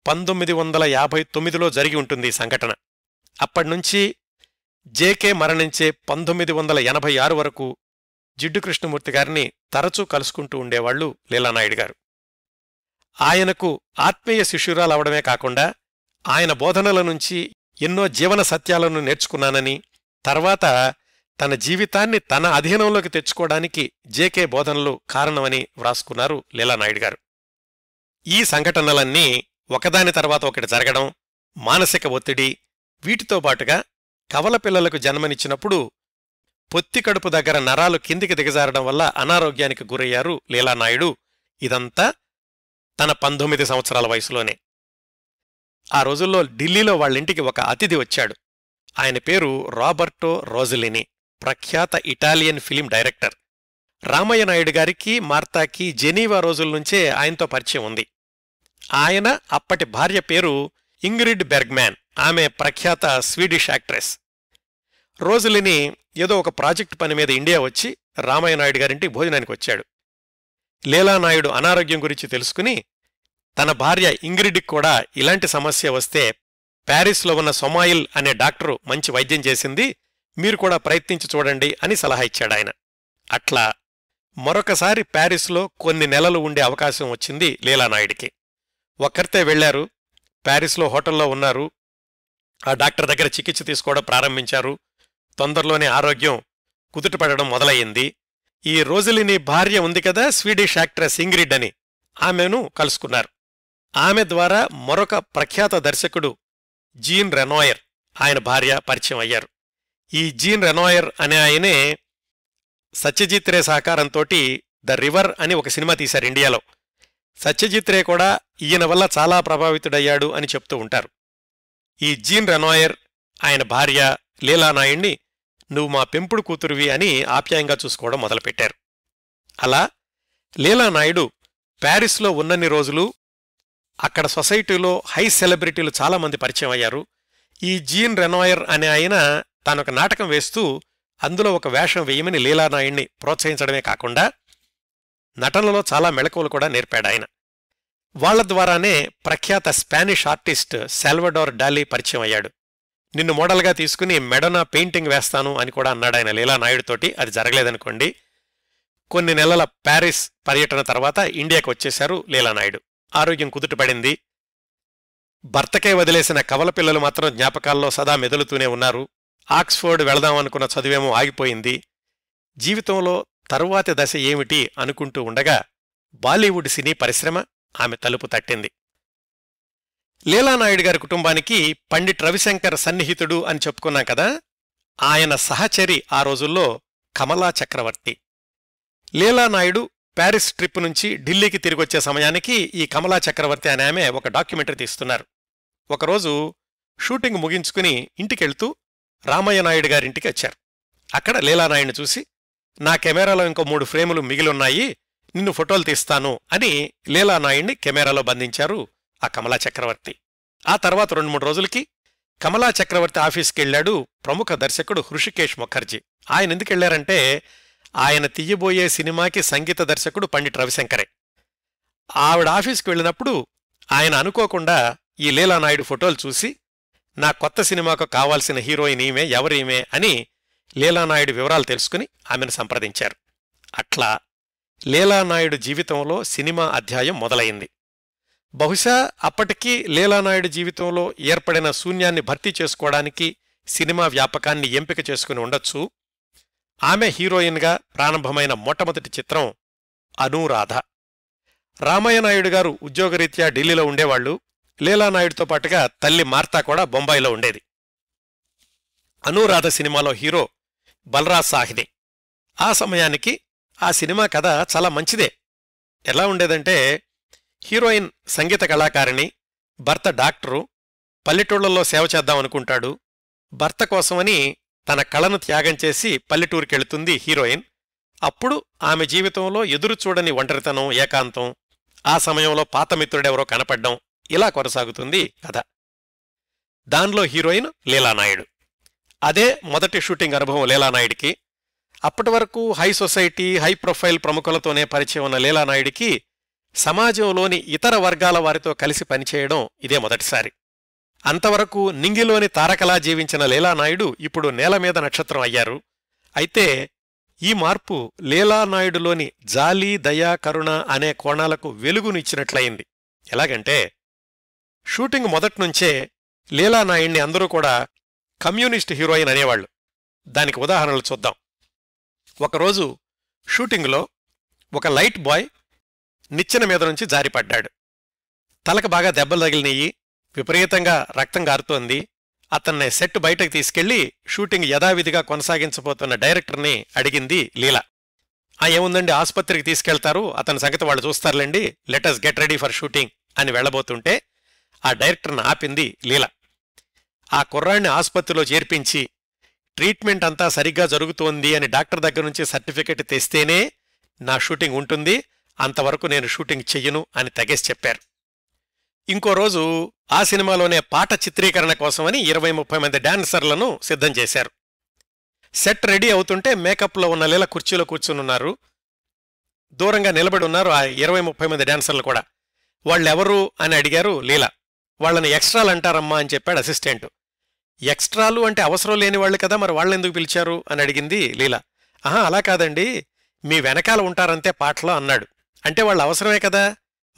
పంతొమ్మిది వందల యాభై తొమ్మిదిలో జరిగి ఉంటుంది ఈ సంఘటన అప్పటినుంచి జేకే మరణించే పంతొమ్మిది వందల ఎనభై ఆరు వరకు జిడ్డు కృష్ణమూర్తి గారిని తరచూ కలుసుకుంటూ ఉండేవాళ్లు లీలానాయుడు గారు ఆయనకు ఆత్మీయ శిష్యురాలవడమే కాకుండా ఆయన బోధనల నుంచి ఎన్నో జీవన సత్యాలను నేర్చుకున్నానని తర్వాత తన జీవితాన్ని తన అధీనంలోకి తెచ్చుకోవడానికి జేకే బోధనలు కారణమని వ్రాసుకున్నారు లీలానాయుడు గారు ఈ సంఘటనలన్నీ ఒకదాని తర్వాత ఒకటి జరగడం మానసిక ఒత్తిడి వీటితో పాటుగా కవల పిల్లలకు జన్మనిచ్చినప్పుడు పొత్తి కడుపు దగ్గర నరాలు కిందికి దిగజారడం వల్ల అనారోగ్యానికి గురయ్యారు లీలానాయుడు ఇదంతా తన పంతొమ్మిది సంవత్సరాల వయసులోనే ఆ రోజుల్లో ఢిల్లీలో వాళ్ళింటికి ఒక అతిథి వచ్చాడు ఆయన పేరు రాబర్టో రోజలిని ప్రఖ్యాత Italian film director Ramayya Naidu గారికి మార్తాకి జెనీవా రోజుల నుంచే ఆయనతో పరిచయం ఉంది ఆయన అప్పటి భార్య పేరు ఇంగ్రిడ్ బెర్గ్మ్యాన్ ఆమె ప్రఖ్యాత స్వీడిష్ యాక్ట్రెస్ రోజులిని ఏదో ఒక ప్రాజెక్టు పని మీద ఇండియా వచ్చి రామయ్య నాయుడు గారింటి భోజనానికి వచ్చాడు లీలానాయుడు అనారోగ్యం గురించి తెలుసుకుని తన భార్య ఇంగ్రిడ్కి కూడా ఇలాంటి సమస్య వస్తే ప్యారిస్లో ఉన్న సొమాయిల్ అనే డాక్టరు మంచి వైద్యం చేసింది మీరు కూడా ప్రయత్నించి చూడండి అని సలహా ఇచ్చాడాయన అట్లా మరొకసారి ప్యారిస్లో కొన్ని నెలలు ఉండే అవకాశం వచ్చింది లీలానాయుడికి ఒక్కరితే వెళ్లారు ప్యారిస్లో హోటల్లో ఉన్నారు ఆ డాక్టర్ దగ్గర చికిత్స తీసుకోవడం ప్రారంభించారు తొందరలోనే ఆరోగ్యం కుదుటపడడం మొదలయ్యింది ఈ రోజులిని భార్య ఉంది కదా స్వీడిష్ యాక్ట్రెస్ ఇంగ్రిడ్ అని ఆమెను కలుసుకున్నారు ఆమె ద్వారా మరొక ప్రఖ్యాత దర్శకుడు జీన్ రెనోయర్ ఆయన భార్య పరిచయం అయ్యారు ఈ జీన్ రెనోయర్ అనే ఆయనే సత్యజిత్ రే సహకారంతో ద రివర్ అని ఒక సినిమా తీశారు ఇండియాలో సత్యజిత్ రే కూడా ఈయన వల్ల చాలా ప్రభావితుడయ్యాడు అని చెప్తూ ఉంటారు ఈ జీన్ రెనోయర్ ఆయన భార్య లీలానాయుణ్ణి నువ్వు మా పెంపుడు కూతురువి అని ఆప్యాయంగా చూసుకోవడం మొదలుపెట్టారు అలా లీలానాయుడు ప్యారిస్లో ఉన్నన్ని రోజులు అక్కడ సొసైటీలో హై సెలబ్రిటీలు చాలామంది పరిచయం అయ్యారు ఈ జీన్ రెనోయర్ అనే ఆయన తానొక నాటకం వేస్తూ అందులో ఒక వేషం వేయమని లీలానాయుణ్ణి ప్రోత్సహించడమే కాకుండా నటనలో చాలా మెళకువలు కూడా నేర్పాడు ఆయన వాళ్ల ద్వారానే ప్రఖ్యాత స్పానిష్ ఆర్టిస్ట్ సెల్వడోర్ డాలీ పరిచయం అయ్యాడు నిన్ను మోడల్గా తీసుకుని మెడన పెయింటింగ్ వేస్తాను అని కూడా అన్నాడు ఆయన లీలానాయుడితోటి అది జరగలేదనుకోండి కొన్ని నెలల ప్యారిస్ పర్యటన తర్వాత ఇండియాకు వచ్చేశారు లీలానాయుడు ఆరోగ్యం కుదుటపడింది భర్తకే వదిలేసిన కవల పిల్లలు మాత్రం జ్ఞాపకాల్లో సదా మెదులుతూనే ఉన్నారు ఆక్స్ఫోర్డ్ వెళదాం అనుకున్న చదివేమో ఆగిపోయింది జీవితంలో తరువాతి దశ ఏమిటి అనుకుంటూ ఉండగా బాలీవుడ్ సినీ పరిశ్రమ ఆమె తలుపు తట్టింది లీలానాయుడు గారి కుటుంబానికి పండిట్ రవిశంకర్ సన్నిహితుడు అని చెప్పుకున్నాం కదా ఆయన సహచరి ఆ రోజుల్లో కమలా చక్రవర్తి లీలానాయుడు ప్యారిస్ ట్రిప్ నుంచి ఢిల్లీకి తిరిగొచ్చే సమయానికి ఈ కమలా చక్రవర్తి అనే ఆమె ఒక డాక్యుమెంటరీ తీస్తున్నారు ఒకరోజు షూటింగ్ ముగించుకుని ఇంటికెళ్తూ రామయ్య నాయుడు గారింటికి వచ్చారు అక్కడ లీలానాయుడిని చూసి నా కెమెరాలో ఇంకో మూడు ఫ్రేములు మిగిలున్నాయి నిన్ను ఫోటోలు తీస్తాను అని లీలానాయుడిని కెమెరాలో బంధించారు ఆ కమలా చక్రవర్తి ఆ తర్వాత రెండు మూడు రోజులకి కమలా చక్రవర్తి వెళ్లాడు ప్రముఖ దర్శకుడు హృషికేష్ ముఖర్జీ ఆయన ఎందుకెళ్లారంటే ఆయన తీయబోయే సినిమాకి సంగీత దర్శకుడు పండిట్ రవిశంకరే ఆవిడ ఆఫీస్కి వెళ్ళినప్పుడు ఆయన అనుకోకుండా ఈ లీలానాయుడు ఫోటోలు చూసి నా కొత్త సినిమాకు కావాల్సిన హీరోయిన్ ఈమె ఎవరీమే అని లీలానాయుడు వివరాలు తెలుసుకుని ఆమెను సంప్రదించారు అట్లా లీలానాయుడు జీవితంలో సినిమా అధ్యాయం మొదలైంది బహుశా అప్పటికీ లీలానాయుడు జీవితంలో ఏర్పడిన శూన్యాన్ని భర్తీ చేసుకోవడానికి సినిమా వ్యాపకాన్ని ఎంపిక చేసుకుని ఉండొచ్చు ఆమె హీరోయిన్గా ప్రారంభమైన మొట్టమొదటి చిత్రం అనూరాధ రామయ్యనాయుడు గారు ఉద్యోగరీత్యా ఢిల్లీలో ఉండేవాళ్లు లీలానాయుడుతో పాటుగా తల్లి మార్తా కూడా బొంబాయిలో ఉండేది అనురాధ సినిమాలో హీరో బలరాజ్ సాహిని ఆ సమయానికి ఆ సినిమా కథ చాలా మంచిదే ఎలా ఉండేదంటే హీరోయిన్ సంగీత కళాకారిణి భర్త డాక్టరు పల్లెటూళ్లలో సేవ చేద్దామనుకుంటాడు భర్త కోసమని తన కళను త్యాగం చేసి పల్లెటూరికెళ్తుంది హీరోయిన్ అప్పుడు ఆమె జీవితంలో ఎదురుచూడని ఒంటరితనం ఏకాంతం ఆ సమయంలో పాతమిత్రుడెవరో కనపడ్డం ఇలా కొనసాగుతుంది కథ దానిలో హీరోయిన్ లీలానాయుడు అదే మొదటి షూటింగ్ అనుభవం లీలానాయుడికి అప్పటి వరకు హై సొసైటీ హై ప్రొఫైల్ ప్రముఖులతోనే పరిచయం ఉన్న లీలానాయుడికి సమాజంలోని ఇతర వర్గాల వారితో కలిసి పనిచేయడం ఇదే మొదటిసారి అంతవరకు నింగిలోని తారకలా జీవించిన లీలానాయుడు ఇప్పుడు నేల మీద నక్షత్రం అయ్యారు అయితే ఈ మార్పు లీలానాయుడులోని జాలి దయా కరుణ అనే కోణాలకు వెలుగునిచ్చినట్లయింది ఎలాగంటే షూటింగ్ మొదట్నుంచే లీలానాయుణ్ణి అందరూ కూడా కమ్యూనిస్ట్ హీరోయిన్ అనేవాళ్లు దానికి ఉదాహరణలు చూద్దాం ఒకరోజు షూటింగ్లో ఒక లైట్ బాయ్ నిచ్చెన మీద నుంచి జారిపడ్డాడు తలకు బాగా దెబ్బలు తగిలినయ్యి విపరీతంగా రక్తం గారుతోంది అతన్ని సెట్ బయటకు తీసుకెళ్లి షూటింగ్ యథావిధిగా కొనసాగించబోతున్న డైరెక్టర్ని అడిగింది లీలా ఆ ఏముందండి ఆసుపత్రికి తీసుకెళ్తారు అతని సంగతి వాళ్ళు చూస్తారులేండి let us get ready for shooting అని వెళ్లబోతుంటే ఆ డైరెక్టర్ను ఆపింది లీల ఆ కుర్రాణ్ణి ఆసుపత్రిలో చేర్పించి ట్రీట్మెంట్ అంతా సరిగ్గా జరుగుతోంది అని డాక్టర్ దగ్గర నుంచి సర్టిఫికెట్ తెస్తేనే నా షూటింగ్ ఉంటుంది అంతవరకు నేను షూటింగ్ చెయ్యను అని తెగేసి చెప్పారు ఇంకో రోజు ఆ సినిమాలోనే పాట చిత్రీకరణ కోసమని ఇరవై ముప్పై మంది డాన్సర్లను సిద్ధం చేశారు సెట్ రెడీ అవుతుంటే మేకప్లో ఉన్న లీల కుర్చీలో కూర్చునున్నారు దూరంగా నిలబడి ఉన్నారు ఆ ఇరవై ముప్పై మంది డాన్సర్లు కూడా వాళ్ళెవరు అని అడిగారు లీలా వాళ్ళని ఎక్స్ట్రాలు అంటారమ్మా అని చెప్పాడు అసిస్టెంట్ ఎక్స్ట్రాలు అంటే అవసరం లేని వాళ్ళు కదా మరి వాళ్ళని ఎందుకు పిలిచారు అని అడిగింది లీల ఆహా అలా కాదండి మీ వెనకాల ఉంటారంతే పాటలో అన్నాడు అంటే వాళ్ళు అవసరమే కదా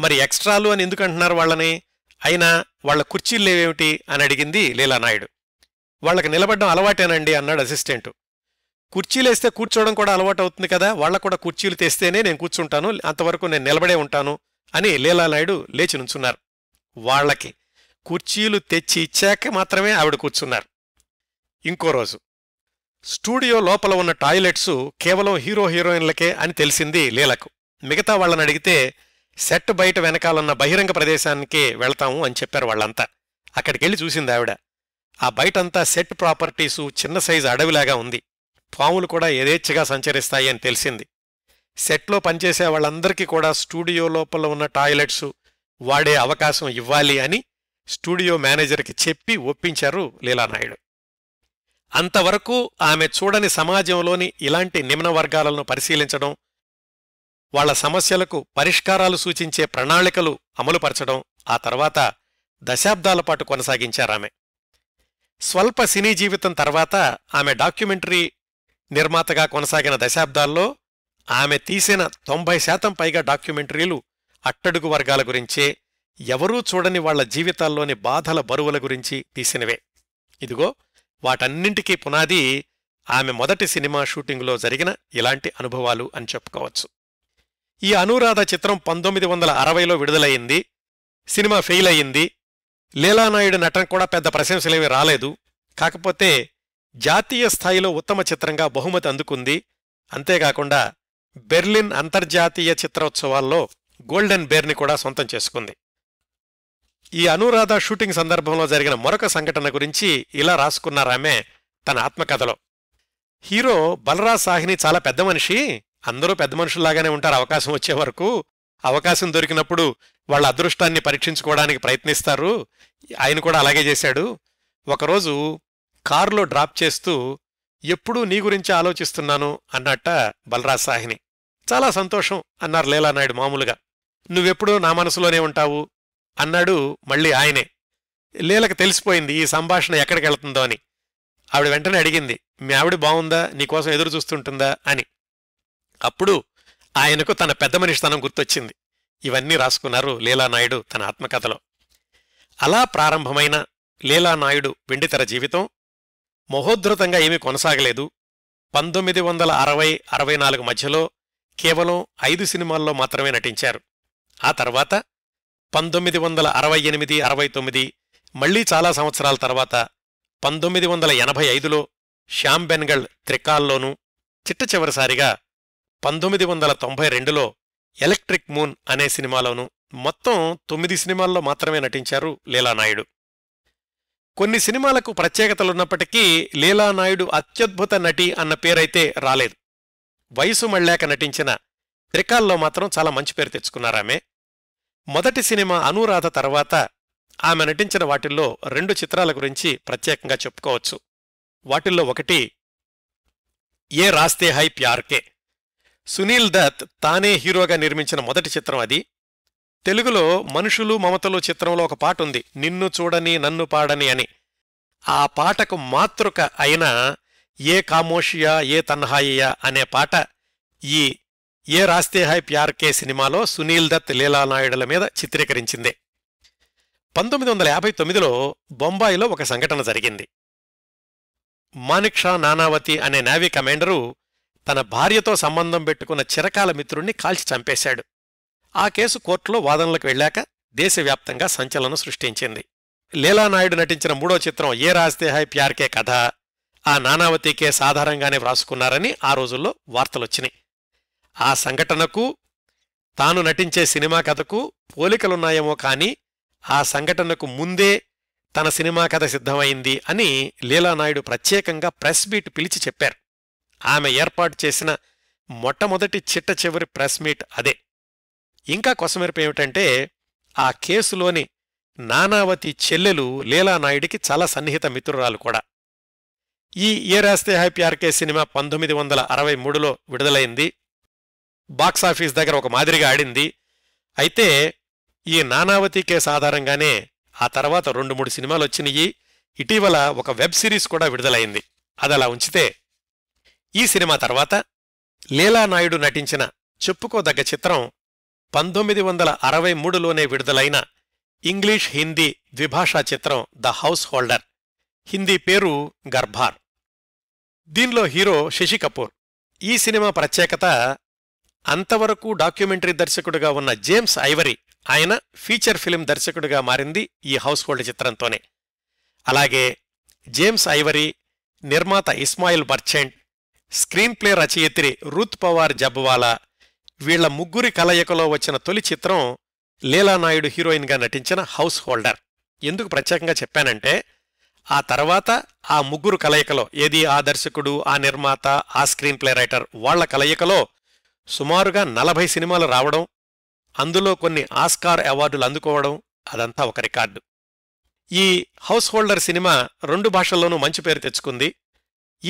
మరి ఎక్స్ట్రాలు అని ఎందుకు అంటున్నారు వాళ్ళని అయినా వాళ్ళ కుర్చీలు లేవేమిటి అని అడిగింది లీలానాయుడు వాళ్ళకి నిలబడడం అలవాటేనండి అన్నాడు అసిస్టెంటు కుర్చీలేస్తే కూర్చోవడం కూడా అలవాటు అవుతుంది కదా వాళ్ళకు కూడా కుర్చీలు తెస్తేనే నేను కూర్చుంటాను అంతవరకు నేను నిలబడే ఉంటాను అని లీలానాయుడు లేచి నుంచున్నారు వాళ్ళకి కుర్చీలు తెచ్చి ఇచ్చాక మాత్రమే ఆవిడ కూర్చున్నారు ఇంకో రోజు స్టూడియో లోపల ఉన్న టాయిలెట్స్ కేవలం హీరో హీరోయిన్లకే అని తెలిసింది లీలకు మిగతా వాళ్ళని అడిగితే సెట్ బయట వెనకాలన్న బహిరంగ ప్రదేశానికే వెళతాము అని చెప్పారు వాళ్ళంతా అక్కడికెళ్ళి చూసింది ఆవిడ ఆ బయటంతా సెట్ ప్రాపర్టీసు చిన్న సైజు అడవిలాగా ఉంది పాములు కూడా యథేచ్ఛగా సంచరిస్తాయి అని తెలిసింది సెట్లో పనిచేసే వాళ్ళందరికీ కూడా స్టూడియో లోపల ఉన్న టాయిలెట్సు వాడే అవకాశం ఇవ్వాలి అని స్టూడియో మేనేజర్కి చెప్పి ఒప్పించారు లీలానాయుడు అంతవరకు ఆమె చూడని సమాజంలోని ఇలాంటి నిమ్న వర్గాలను పరిశీలించడం వాళ్ల సమస్యలకు పరిష్కారాలు సూచించే ప్రణాళికలు అమలుపరచడం ఆ తర్వాత దశాబ్దాల పాటు కొనసాగించారామె స్వల్ప సినీ జీవితం తర్వాత ఆమె డాక్యుమెంటరీ నిర్మాతగా కొనసాగిన దశాబ్దాల్లో ఆమె తీసిన తొంభై శాతం పైగా డాక్యుమెంటరీలు అట్టడుగు వర్గాల గురించే ఎవరూ చూడని వాళ్ల జీవితాల్లోని బాధల బరువుల గురించి తీసినవే ఇదిగో వాటన్నింటికీ పునాది ఆమె మొదటి సినిమా షూటింగులో జరిగిన ఇలాంటి అనుభవాలు అని చెప్పుకోవచ్చు ఈ అనురాధ చిత్రం పంతొమ్మిది వందల అరవైలో విడుదలయ్యింది సినిమా ఫెయిల్ అయ్యింది లీలానాయుడు నటన కూడా పెద్ద ప్రశంసలేమీ రాలేదు కాకపోతే జాతీయ స్థాయిలో ఉత్తమ చిత్రంగా బహుమతి అందుకుంది అంతేకాకుండా బెర్లిన్ అంతర్జాతీయ చిత్రోత్సవాల్లో గోల్డెన్ బేర్ని కూడా సొంతం చేసుకుంది ఈ అనురాధ షూటింగ్ సందర్భంలో జరిగిన మరొక సంఘటన గురించి ఇలా రాసుకున్నారామె తన ఆత్మకథలో హీరో బలరాజ్ సాహిని చాలా పెద్ద మనిషి అందరూ పెద్ద మనుషుల్లాగానే ఉంటారు అవకాశం వచ్చే వరకు అవకాశం దొరికినప్పుడు వాళ్ళ అదృష్టాన్ని పరీక్షించుకోవడానికి ప్రయత్నిస్తారు ఆయన కూడా అలాగే చేశాడు ఒకరోజు కారులో డ్రాప్ చేస్తూ ఎప్పుడూ నీ గురించి ఆలోచిస్తున్నాను అన్నట్ట బలరాజ్ సాహిని చాలా సంతోషం అన్నారు లీలానాయుడు మామూలుగా నువ్వెప్పుడూ నా మనసులోనే ఉంటావు అన్నాడు మళ్ళీ ఆయనే లీలకు తెలిసిపోయింది ఈ సంభాషణ ఎక్కడికి అని ఆవిడ వెంటనే అడిగింది మీ ఆవిడ బాగుందా నీకోసం ఎదురు చూస్తుంటుందా అని అప్పుడు ఆయనకు తన పెద్ద మనిషితనం గుర్తొచ్చింది ఇవన్నీ రాసుకున్నారు లీలానాయుడు తన ఆత్మకథలో అలా ప్రారంభమైన లీలానాయుడు వెండితెర జీవితం మహోద్ధృతంగా ఏమీ కొనసాగలేదు పంతొమ్మిది వందల అరవై అరవై నాలుగు మధ్యలో కేవలం ఐదు సినిమాల్లో మాత్రమే నటించారు ఆ తర్వాత పంతొమ్మిది వందల అరవై ఎనిమిది అరవై తొమ్మిది మళ్లీ చాలా సంవత్సరాల తర్వాత పంతొమ్మిది వందల ఎనభై ఐదులో శ్యామ్ బెన్గల్ త్రికాల్లోనూ చిట్ట చివరిసారిగా పంతొమ్మిది వందల తొంభై రెండులో ఎలక్ట్రిక్ మూన్ అనే సినిమాలోనూ మొత్తం తొమ్మిది సినిమాల్లో మాత్రమే నటించారు లీలానాయుడు కొన్ని సినిమాలకు ప్రత్యేకతలున్నప్పటికీ లీలానాయుడు అత్యద్భుత నటి అన్న పేరైతే రాలేదు వయసు మళ్ళాక నటించిన త్రికాల్లో మాత్రం చాలా మంచి పేరు తెచ్చుకున్నారామే మొదటి సినిమా అనురాధ తర్వాత ఆమె నటించిన వాటిల్లో రెండు చిత్రాల గురించి ప్రత్యేకంగా చెప్పుకోవచ్చు వాటిల్లో ఒకటి ఏ రాస్తే హై ప్యార్కే సునీల్ దత్ తానే హీరోగా నిర్మించిన మొదటి చిత్రం అది తెలుగులో మనుషులు మమతలు చిత్రంలో ఒక పాట ఉంది నిన్ను చూడని నన్ను పాడని అని ఆ పాటకు మాతృక అయిన ఏ కామోషియా ఏ తన్హాయియా అనే పాట ఈ ఏ రాస్తే హై ప్యార్ కే సినిమాలో సునీల్ దత్ లీలానాయుడుల మీద చిత్రీకరించిందే పంతొమ్మిది వందల యాభై తొమ్మిదిలో బొంబాయిలో ఒక సంఘటన జరిగింది మానిక్ షా నానావతి అనే నేవీ కమాండరు తన భార్యతో సంబంధం పెట్టుకున్న చిరకాల మిత్రుణ్ణి కాల్చి చంపేశాడు ఆ కేసు కోర్టులో వాదనలకు వెళ్ళాక దేశవ్యాప్తంగా సంచలనం సృష్టించింది లీలానాయుడు నటించిన మూడో చిత్రం ఏ రాస్తే హై ప్యార్కే కథ ఆ నానావతికే సాధారణంగానే వ్రాసుకున్నారని ఆ రోజుల్లో వార్తలొచ్చినాయి ఆ సంఘటనకు తాను నటించే సినిమా కథకు పోలికలున్నాయేమో కాని ఆ సంఘటనకు ముందే తన సినిమా కథ సిద్ధమైంది అని లీలానాయుడు ప్రత్యేకంగా ప్రెస్ మీట్ పిలిచి చెప్పారు ఆమె ఏర్పాటు చేసిన మొట్టమొదటి చిట్ట చివరి ప్రెస్ మీట్ అదే ఇంకా కొసమెరిపేమిటంటే ఆ కేసులోని నానావతి చెల్లెలు లీలానాయుడికి చాలా సన్నిహిత మిత్రురాలు కూడా ఈ ఏ రాస్తే హ్యాపీ ఆర్కే సినిమా పంతొమ్మిది వందల అరవై మూడులో విడుదలైంది బాక్సాఫీస్ దగ్గర ఒక మాదిరిగా ఆడింది అయితే ఈ నానావతి కేసు ఆధారంగానే ఆ తర్వాత రెండు మూడు సినిమాలు వచ్చినాయి ఇటీవల ఒక వెబ్ సిరీస్ కూడా విడుదలైంది అదలా ఉంచితే ఈ సినిమా తర్వాత లీలానాయుడు నటించిన చెప్పుకోదగ్గ చిత్రం పంతొమ్మిది వందల అరవై మూడులోనే విడుదలైన ఇంగ్లీష్ హిందీ ద్విభాషా చిత్రం ద హౌస్ హోల్డర్ హిందీ పేరు గర్భార్ దీనిలో హీరో శశి కపూర్ ఈ సినిమా ప్రత్యేకత అంతవరకు డాక్యుమెంటరీ దర్శకుడుగా ఉన్న జేమ్స్ ఐవరీ ఆయన ఫీచర్ ఫిలిం దర్శకుడిగా మారింది ఈ హౌస్ హోల్డ్ చిత్రంతోనే అలాగే జేమ్స్ ఐవరీ నిర్మాత ఇస్మాయిల్ మర్చెంట్ స్క్రీన్ ప్లే రచయిత్రి రూత్ పవార్ జబ్వాలా వీళ్ల ముగ్గురి కలయికలో వచ్చిన తొలి చిత్రం లీలానాయుడు హీరోయిన్గా నటించిన హౌస్ హోల్డర్ ఎందుకు ప్రత్యేకంగా చెప్పానంటే ఆ తర్వాత ఆ ముగ్గురు కలయికలో ఏది ఆ దర్శకుడు ఆ నిర్మాత ఆ స్క్రీన్ ప్లే రైటర్ వాళ్ల కలయికలో సుమారుగా నలభై సినిమాలు రావడం అందులో కొన్ని ఆస్కార్ అవార్డులు అందుకోవడం అదంతా ఒక రికార్డు ఈ హౌస్ హోల్డర్ సినిమా రెండు భాషల్లోనూ మంచి పేరు తెచ్చుకుంది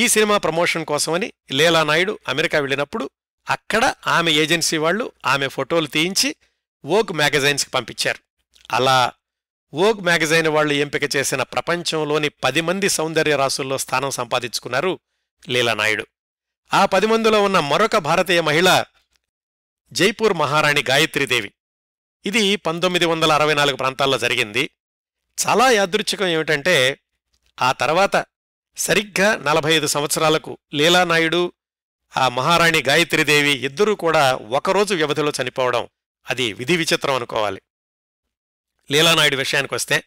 ఈ సినిమా ప్రమోషన్ కోసమని లీలానాయుడు అమెరికా వెళ్ళినప్పుడు అక్కడ ఆమె ఏజెన్సీ వాళ్ళు ఆమె ఫోటోలు తీయించి ఓగ్ మ్యాగజైన్స్కి పంపించారు అలా ఓగ్ మ్యాగజైన్ వాళ్ళు ఎంపిక చేసిన ప్రపంచంలోని పది మంది సౌందర్య రాసుల్లో స్థానం సంపాదించుకున్నారు లీలానాయుడు ఆ పది మందిలో ఉన్న మరొక భారతీయ మహిళ జైపూర్ మహారాణి గాయత్రీదేవి ఇది పంతొమ్మిది వందల అరవై నాలుగు ప్రాంతాల్లో జరిగింది చాలా యాదృచ్ఛికం ఏమిటంటే ఆ తర్వాత సరిగ్గా నలభై ఐదు సంవత్సరాలకు లీలానాయుడు ఆ మహారాణి గాయత్రీదేవి ఇద్దరూ కూడా ఒకరోజు వ్యవధిలో చనిపోవడం అది విధి విచిత్రం అనుకోవాలి లీలానాయుడు విషయానికొస్తే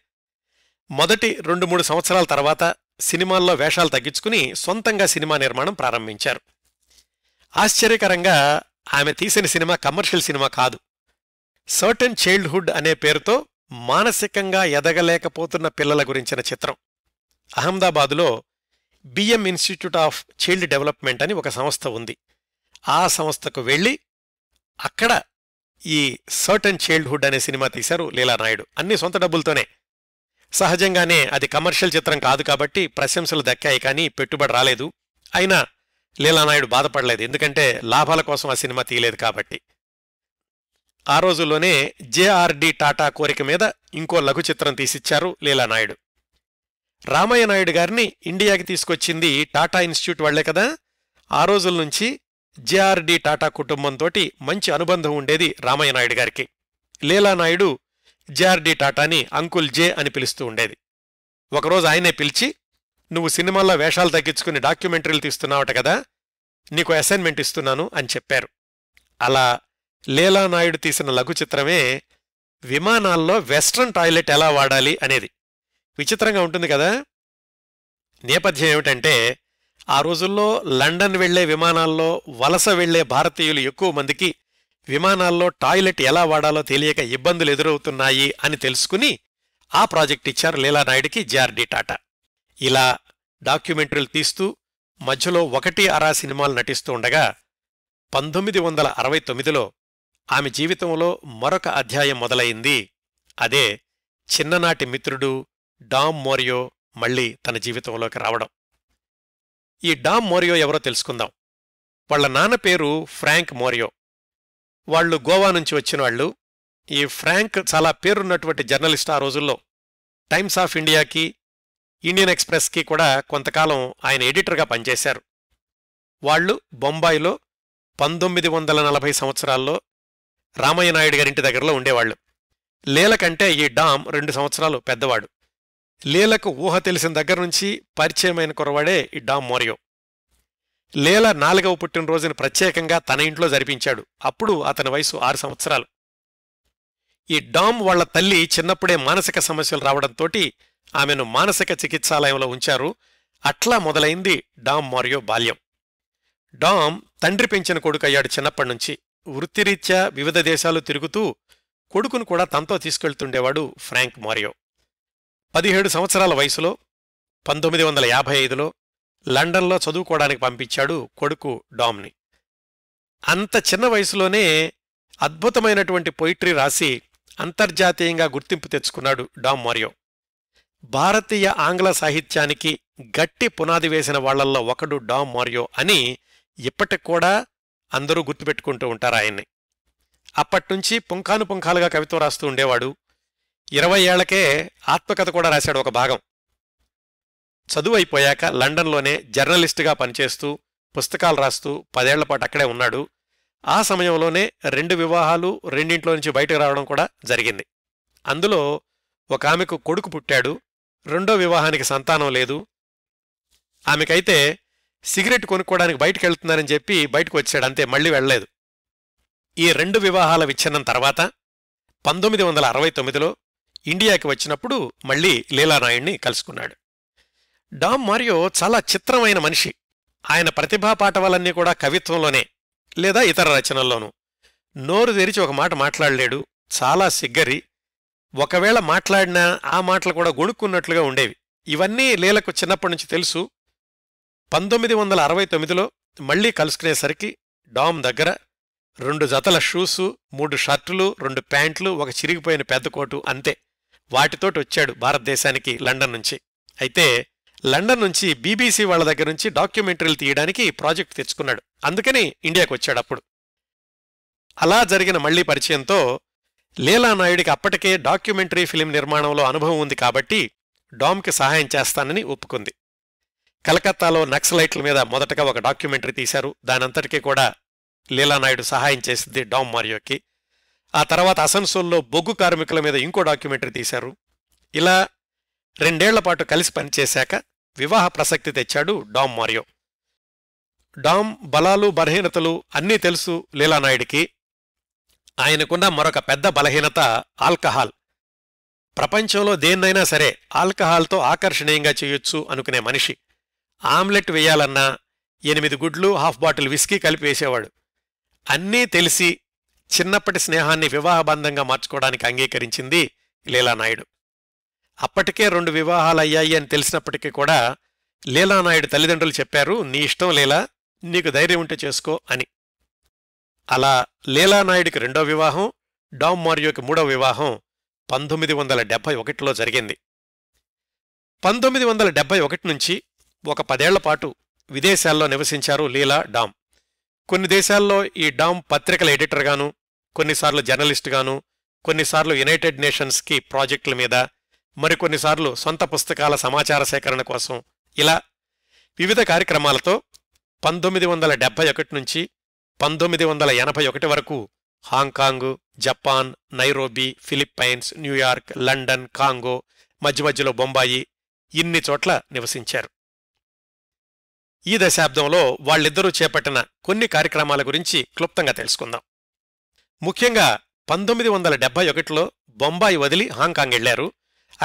మొదటి రెండు మూడు సంవత్సరాల తర్వాత సినిమాల్లో వేషాలు తగ్గించుకుని సొంతంగా సినిమా నిర్మాణం ప్రారంభించారు ఆశ్చర్యకరంగా ఆమె తీసిన సినిమా కమర్షియల్ సినిమా కాదు సర్టన్ చైల్డ్హుడ్ అనే పేరుతో మానసికంగా ఎదగలేకపోతున్న పిల్లల గురించిన చిత్రం అహ్మదాబాదులో B M institute of child development అని ఒక సంస్థ ఉంది ఆ సంస్థకు వెళ్ళి అక్కడ ఈ సర్టన్ చైల్డ్హుడ్ అనే సినిమా తీశారు లీలానాయుడు అన్ని సొంత డబ్బులతోనే సహజంగానే అది కమర్షియల్ చిత్రం కాదు కాబట్టి ప్రశంసలు దక్కాయి కానీ పెట్టుబడి రాలేదు అయినా లీలానాయుడు బాధపడలేదు ఎందుకంటే లాభాల కోసం ఆ సినిమా తీయలేదు కాబట్టి ఆ రోజుల్లోనే జేఆర్డి టాటా కోరిక మీద ఇంకో లఘు చిత్రం తీసిచ్చారు లీలానాయుడు రామయ్య నాయుడు గారిని ఇండియాకి తీసుకొచ్చింది టాటా ఇన్స్టిట్యూట్ వాళ్లే కదా ఆ రోజుల నుంచి జేఆర్డి టాటా కుటుంబంతో మంచి అనుబంధం ఉండేది రామయ్య నాయుడు గారికి లీలానాయుడు జేఆర్డీ టాటాని అంకుల్ జే అని పిలుస్తూ ఉండేది ఒకరోజు ఆయనే పిలిచి నువ్వు సినిమాల్లో వేషాలు తగ్గించుకుని డాక్యుమెంటరీలు తీస్తున్నావట కదా నీకు అసైన్మెంట్ ఇస్తున్నాను అని చెప్పారు అలా లీలానాయుడు తీసిన లఘు చిత్రమే విమానాల్లో వెస్ట్రన్ టాయిలెట్ ఎలా వాడాలి అనేది విచిత్రంగా ఉంటుంది కదా నేపథ్యం ఏమిటంటే ఆ రోజుల్లో లండన్ వెళ్లే విమానాల్లో వలస వెళ్లే భారతీయులు ఎక్కువ మందికి విమానాల్లో టాయిలెట్ ఎలా వాడాలో తెలియక ఇబ్బందులు ఎదురవుతున్నాయి అని తెలుసుకుని ఆ ప్రాజెక్ట్ ఇచ్చారు లీలానాయుడికి జార్డి టాటా ఇలా డాక్యుమెంటరీలు తీస్తూ మధ్యలో ఒకటి అరా సినిమాలు నటిస్తూ ఉండగా పంతొమ్మిది వందల అరవై తొమ్మిదిలో ఆమె జీవితంలో మరొక అధ్యాయం మొదలైంది అదే చిన్ననాటి మిత్రుడు డామ్ మోరియో మళ్లీ తన జీవితంలోకి రావడం ఈ డామ్ మోరియో ఎవరో తెలుసుకుందాం వాళ్ల నాన్న పేరు ఫ్రాంక్ మోరియో వాళ్ళు గోవా నుంచి వచ్చిన వాళ్ళు ఈ ఫ్రాంక్ చాలా పేరున్నటువంటి జర్నలిస్ట్ ఆ రోజుల్లో టైమ్స్ ఆఫ్ ఇండియాకి ఇండియన్ ఎక్స్ప్రెస్కి కూడా కొంతకాలం ఆయన ఎడిటర్గా పనిచేశారు వాళ్ళు బొంబాయిలో పంతొమ్మిది వందల నలభై సంవత్సరాల్లో రామయ్య నాయుడు గారింటి దగ్గరలో ఉండేవాళ్ళు లీలకంటే ఈ డామ్ రెండు సంవత్సరాలు పెద్దవాడు లీలకు ఊహ తెలిసిన దగ్గర నుంచి పరిచయమైన కురవాడే ఈ డామ్ మోరియో లీల నాలుగవ పుట్టినరోజును ప్రత్యేకంగా తన ఇంట్లో జరిపించాడు అప్పుడు అతని వయసు ఆరు సంవత్సరాలు ఈ డామ్ వాళ్ల తల్లి చిన్నప్పుడే మానసిక సమస్యలు రావడంతో ఆమెను మానసిక చికిత్సాలయంలో ఉంచారు అట్లా మొదలైంది డామ్ మారియో బాల్యం డామ్ తండ్రి పెంచిన కొడుకయ్యాడు చిన్నప్పటినుంచి వృత్తిరీత్యా వివిధ దేశాలు తిరుగుతూ కొడుకును కూడా తనతో తీసుకెళ్తుండేవాడు ఫ్రాంక్ మారియో పదిహేడు సంవత్సరాల వయసులో పంతొమ్మిది వందల యాభై ఐదులో లండన్లో చదువుకోవడానికి పంపించాడు కొడుకు డామ్ని అంత చిన్న వయసులోనే అద్భుతమైనటువంటి పొయిటరీ రాసి అంతర్జాతీయంగా గుర్తింపు తెచ్చుకున్నాడు డామ్ మరియో భారతీయ ఆంగ్ల సాహిత్యానికి గట్టి పునాది వేసిన వాళ్లల్లో ఒకడు డామ్ మారియో అని ఇప్పటికి కూడా అందరూ గుర్తుపెట్టుకుంటూ ఉంటారు ఆయన్ని అప్పట్నుంచి పుంఖాను పుంఖాలుగా కవిత్వం రాస్తూ ఉండేవాడు ఇరవై ఏళ్లకే ఆత్మకథ కూడా రాశాడు ఒక భాగం చదువు అయిపోయాక లండన్లోనే జర్నలిస్టుగా పనిచేస్తూ పుస్తకాలు రాస్తూ పదేళ్లపాటు అక్కడే ఉన్నాడు ఆ సమయంలోనే రెండు వివాహాలు రెండింట్లో నుంచి బయటకు రావడం కూడా జరిగింది అందులో ఒక ఆమెకు కొడుకు పుట్టాడు రెండో వివాహానికి సంతానం లేదు ఆమెకైతే సిగరెట్ కొనుక్కోవడానికి బయటకు వెళ్తున్నారని చెప్పి బయటకు వచ్చాడు అంతే మళ్ళీ వెళ్ళలేదు ఈ రెండు వివాహాల విచ్ఛిన్నం తర్వాత పంతొమ్మిది వందల అరవై తొమ్మిదిలో ఇండియాకి వచ్చినప్పుడు మళ్ళీ లీలానాయుణ్ణి కలుసుకున్నాడు డామ్ మారియో చాలా చిత్రమైన మనిషి ఆయన ప్రతిభా పాఠవాలన్నీ కూడా కవిత్వంలోనే లేదా ఇతర రచనల్లోనూ నోరు తెరిచి ఒక మాట మాట్లాడలేడు చాలా సిగ్గరి ఒకవేళ మాట్లాడినా ఆ మాటలు కూడా గొడుక్కున్నట్లుగా ఉండేవి ఇవన్నీ లీలకు చిన్నప్పటి నుంచి తెలుసు పంతొమ్మిది వందల అరవై తొమ్మిదిలో మళ్లీ కలుసుకునేసరికి డామ్ దగ్గర రెండు జతల షూసు మూడు షర్టులు రెండు ప్యాంట్లు ఒక చిరిగిపోయిన పెద్ద కోటు అంతే వాటితోటి వచ్చాడు భారతదేశానికి లండన్ నుంచి అయితే లండన్ నుంచి బీబీసీ వాళ్ళ దగ్గర నుంచి డాక్యుమెంటరీలు తీయడానికి ప్రాజెక్ట్ తెచ్చుకున్నాడు అందుకని ఇండియాకు వచ్చాడప్పుడు అలా జరిగిన మళ్లీ పరిచయంతో లీలా నాయుడికి అప్పటికే డాక్యుమెంటరీ ఫిలిం నిర్మాణంలో అనుభవం ఉంది కాబట్టి డామ్కి సహాయం చేస్తానని ఒప్పుకుంది కలకత్తాలో నక్సలైట్ల మీద మొదటగా ఒక డాక్యుమెంటరీ తీశారు దానంతటికీ కూడా లీలానాయుడు సహాయం చేసింది డామ్ మారియోకి ఆ తర్వాత అసన్సోల్లో బొగ్గు కార్మికుల మీద ఇంకో డాక్యుమెంటరీ తీశారు ఇలా రెండేళ్ల పాటు కలిసి పనిచేశాక వివాహ ప్రసక్తి తెచ్చాడు డామ్ మారియో డామ్ బలాలు బలహీనతలు అన్నీ తెలుసు లీలానాయుడికి ఆయనకున్న మరొక పెద్ద బలహీనత ఆల్కహాల్ ప్రపంచంలో దేన్నైనా సరే ఆల్కహాల్తో ఆకర్షణీయంగా చేయొచ్చు అనుకునే మనిషి ఆమ్లెట్ వేయాలన్నా ఎనిమిది గుడ్లు హాఫ్ బాటిల్ విస్కీ కలిపేసేవాడు అన్నీ తెలిసి చిన్నప్పటి స్నేహాన్ని వివాహబంధంగా మార్చుకోవడానికి అంగీకరించింది లీలానాయుడు అప్పటికే రెండు వివాహాలు అయ్యాయి అని తెలిసినప్పటికీ కూడా లీలానాయుడు తల్లిదండ్రులు చెప్పారు నీ ఇష్టం లీలా నీకు ధైర్యం ఉంటే చేసుకో అని అలా లీలానాయుడికి రెండో వివాహం డామ్ మారియోకి మూడో వివాహం పంతొమ్మిది వందల డెబ్బై ఒకటిలో జరిగింది పంతొమ్మిది వందల డెబ్బై ఒకటి నుంచి ఒక పదేళ్ల పాటు విదేశాల్లో నివసించారు లీలా డామ్ కొన్ని దేశాల్లో ఈ డామ్ పత్రికల ఎడిటర్గాను కొన్నిసార్లు జర్నలిస్టుగాను కొన్నిసార్లు యునైటెడ్ నేషన్స్కి ప్రాజెక్టుల మీద మరికొన్నిసార్లు సొంత పుస్తకాల సమాచార సేకరణ కోసం ఇలా వివిధ కార్యక్రమాలతో పంతొమ్మిది వందల డెబ్బై ఒకటి నుంచి పంతొమ్మిది వందల ఎనభై ఒకటి వరకు Hong Kong Japan Nairobi Philippines New York London Congo మధ్య మధ్యలో బొంబాయి ఇన్ని చోట్ల నివసించారు ఈ దశాబ్దంలో వాళ్ళిద్దరూ చేపట్టిన కొన్ని కార్యక్రమాల గురించి క్లుప్తంగా తెలుసుకుందాం ముఖ్యంగా పంతొమ్మిది వందల డెబ్బై ఒకటిలో బొంబాయి వదిలి హాంకాంగ్ వెళ్లారు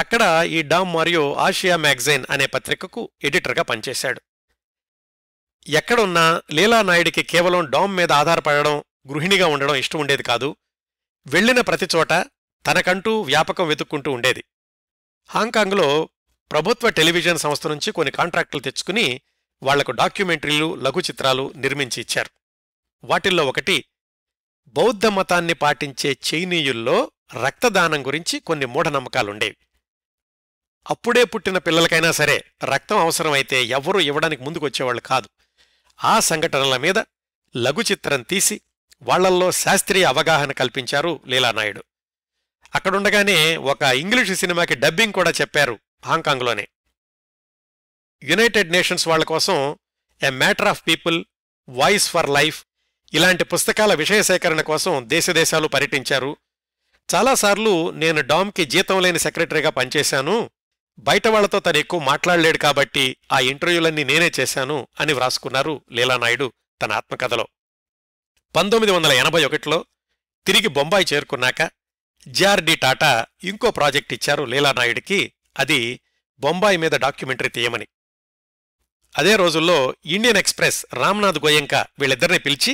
అక్కడ ఈ డామ్ మరియు ఆసియా మ్యాగజైన్ అనే పత్రికకు ఎడిటర్గా పనిచేశాడు ఎక్కడున్నా లీలానాయుడికి కేవలం డామ్ మీద ఆధారపడడం గృహిణిగా ఉండడం ఇష్టం ఉండేది కాదు వెళ్లిన ప్రతిచోట తనకంటూ వ్యాపకం వెతుక్కుంటూ ఉండేది హాంకాంగ్లో ప్రభుత్వ టెలివిజన్ సంస్థ నుంచి కొన్ని కాంట్రాక్టులు తెచ్చుకుని వాళ్లకు డాక్యుమెంటరీలు లఘు చిత్రాలు నిర్మించి ఇచ్చారు వాటిల్లో ఒకటి బౌద్ధ మతాన్ని పాటించే చైనీయుల్లో రక్తదానం గురించి కొన్ని మూఢనమ్మకాలుండేవి అప్పుడే పుట్టిన పిల్లలకైనా సరే రక్తం అవసరమైతే ఎవ్వరూ ఇవ్వడానికి ముందుకొచ్చేవాళ్ళు కాదు ఆ సంఘటనల మీద లఘు చిత్రం తీసి వాళ్లల్లో శాస్త్రీయ అవగాహన కల్పించారు లీలానాయుడు అక్కడుండగానే ఒక ఇంగ్లీషు సినిమాకి డబ్బింగ్ కూడా చెప్పారు హాంకాంగ్లోనే యునైటెడ్ నేషన్స్ వాళ్ల కోసం a matter of people voice for life ఇలాంటి పుస్తకాల విషయ సేకరణ కోసం దేశదేశాలు పర్యటించారు చాలాసార్లు నేను డామ్కి జీతం లేని సెక్రటరీగా పనిచేశాను బయట వాళ్లతో తను ఎక్కువ మాట్లాడలేడు కాబట్టి ఆ ఇంటర్వ్యూలన్నీ నేనే చేశాను అని వ్రాసుకున్నారు లీలానాయుడు తన ఆత్మకథలో పంతొమ్మిది వందల ఎనభై ఒకటిలో తిరిగి బొంబాయి చేరుకున్నాక జిఆర్డి టాటా ఇంకో ప్రాజెక్ట్ ఇచ్చారు లీలానాయుడికి అది బొంబాయి మీద డాక్యుమెంటరీ తీయమని అదే రోజుల్లో ఇండియన్ ఎక్స్ప్రెస్ రామ్నాథ్ గోయంక వీళ్ళిద్దరిని పిలిచి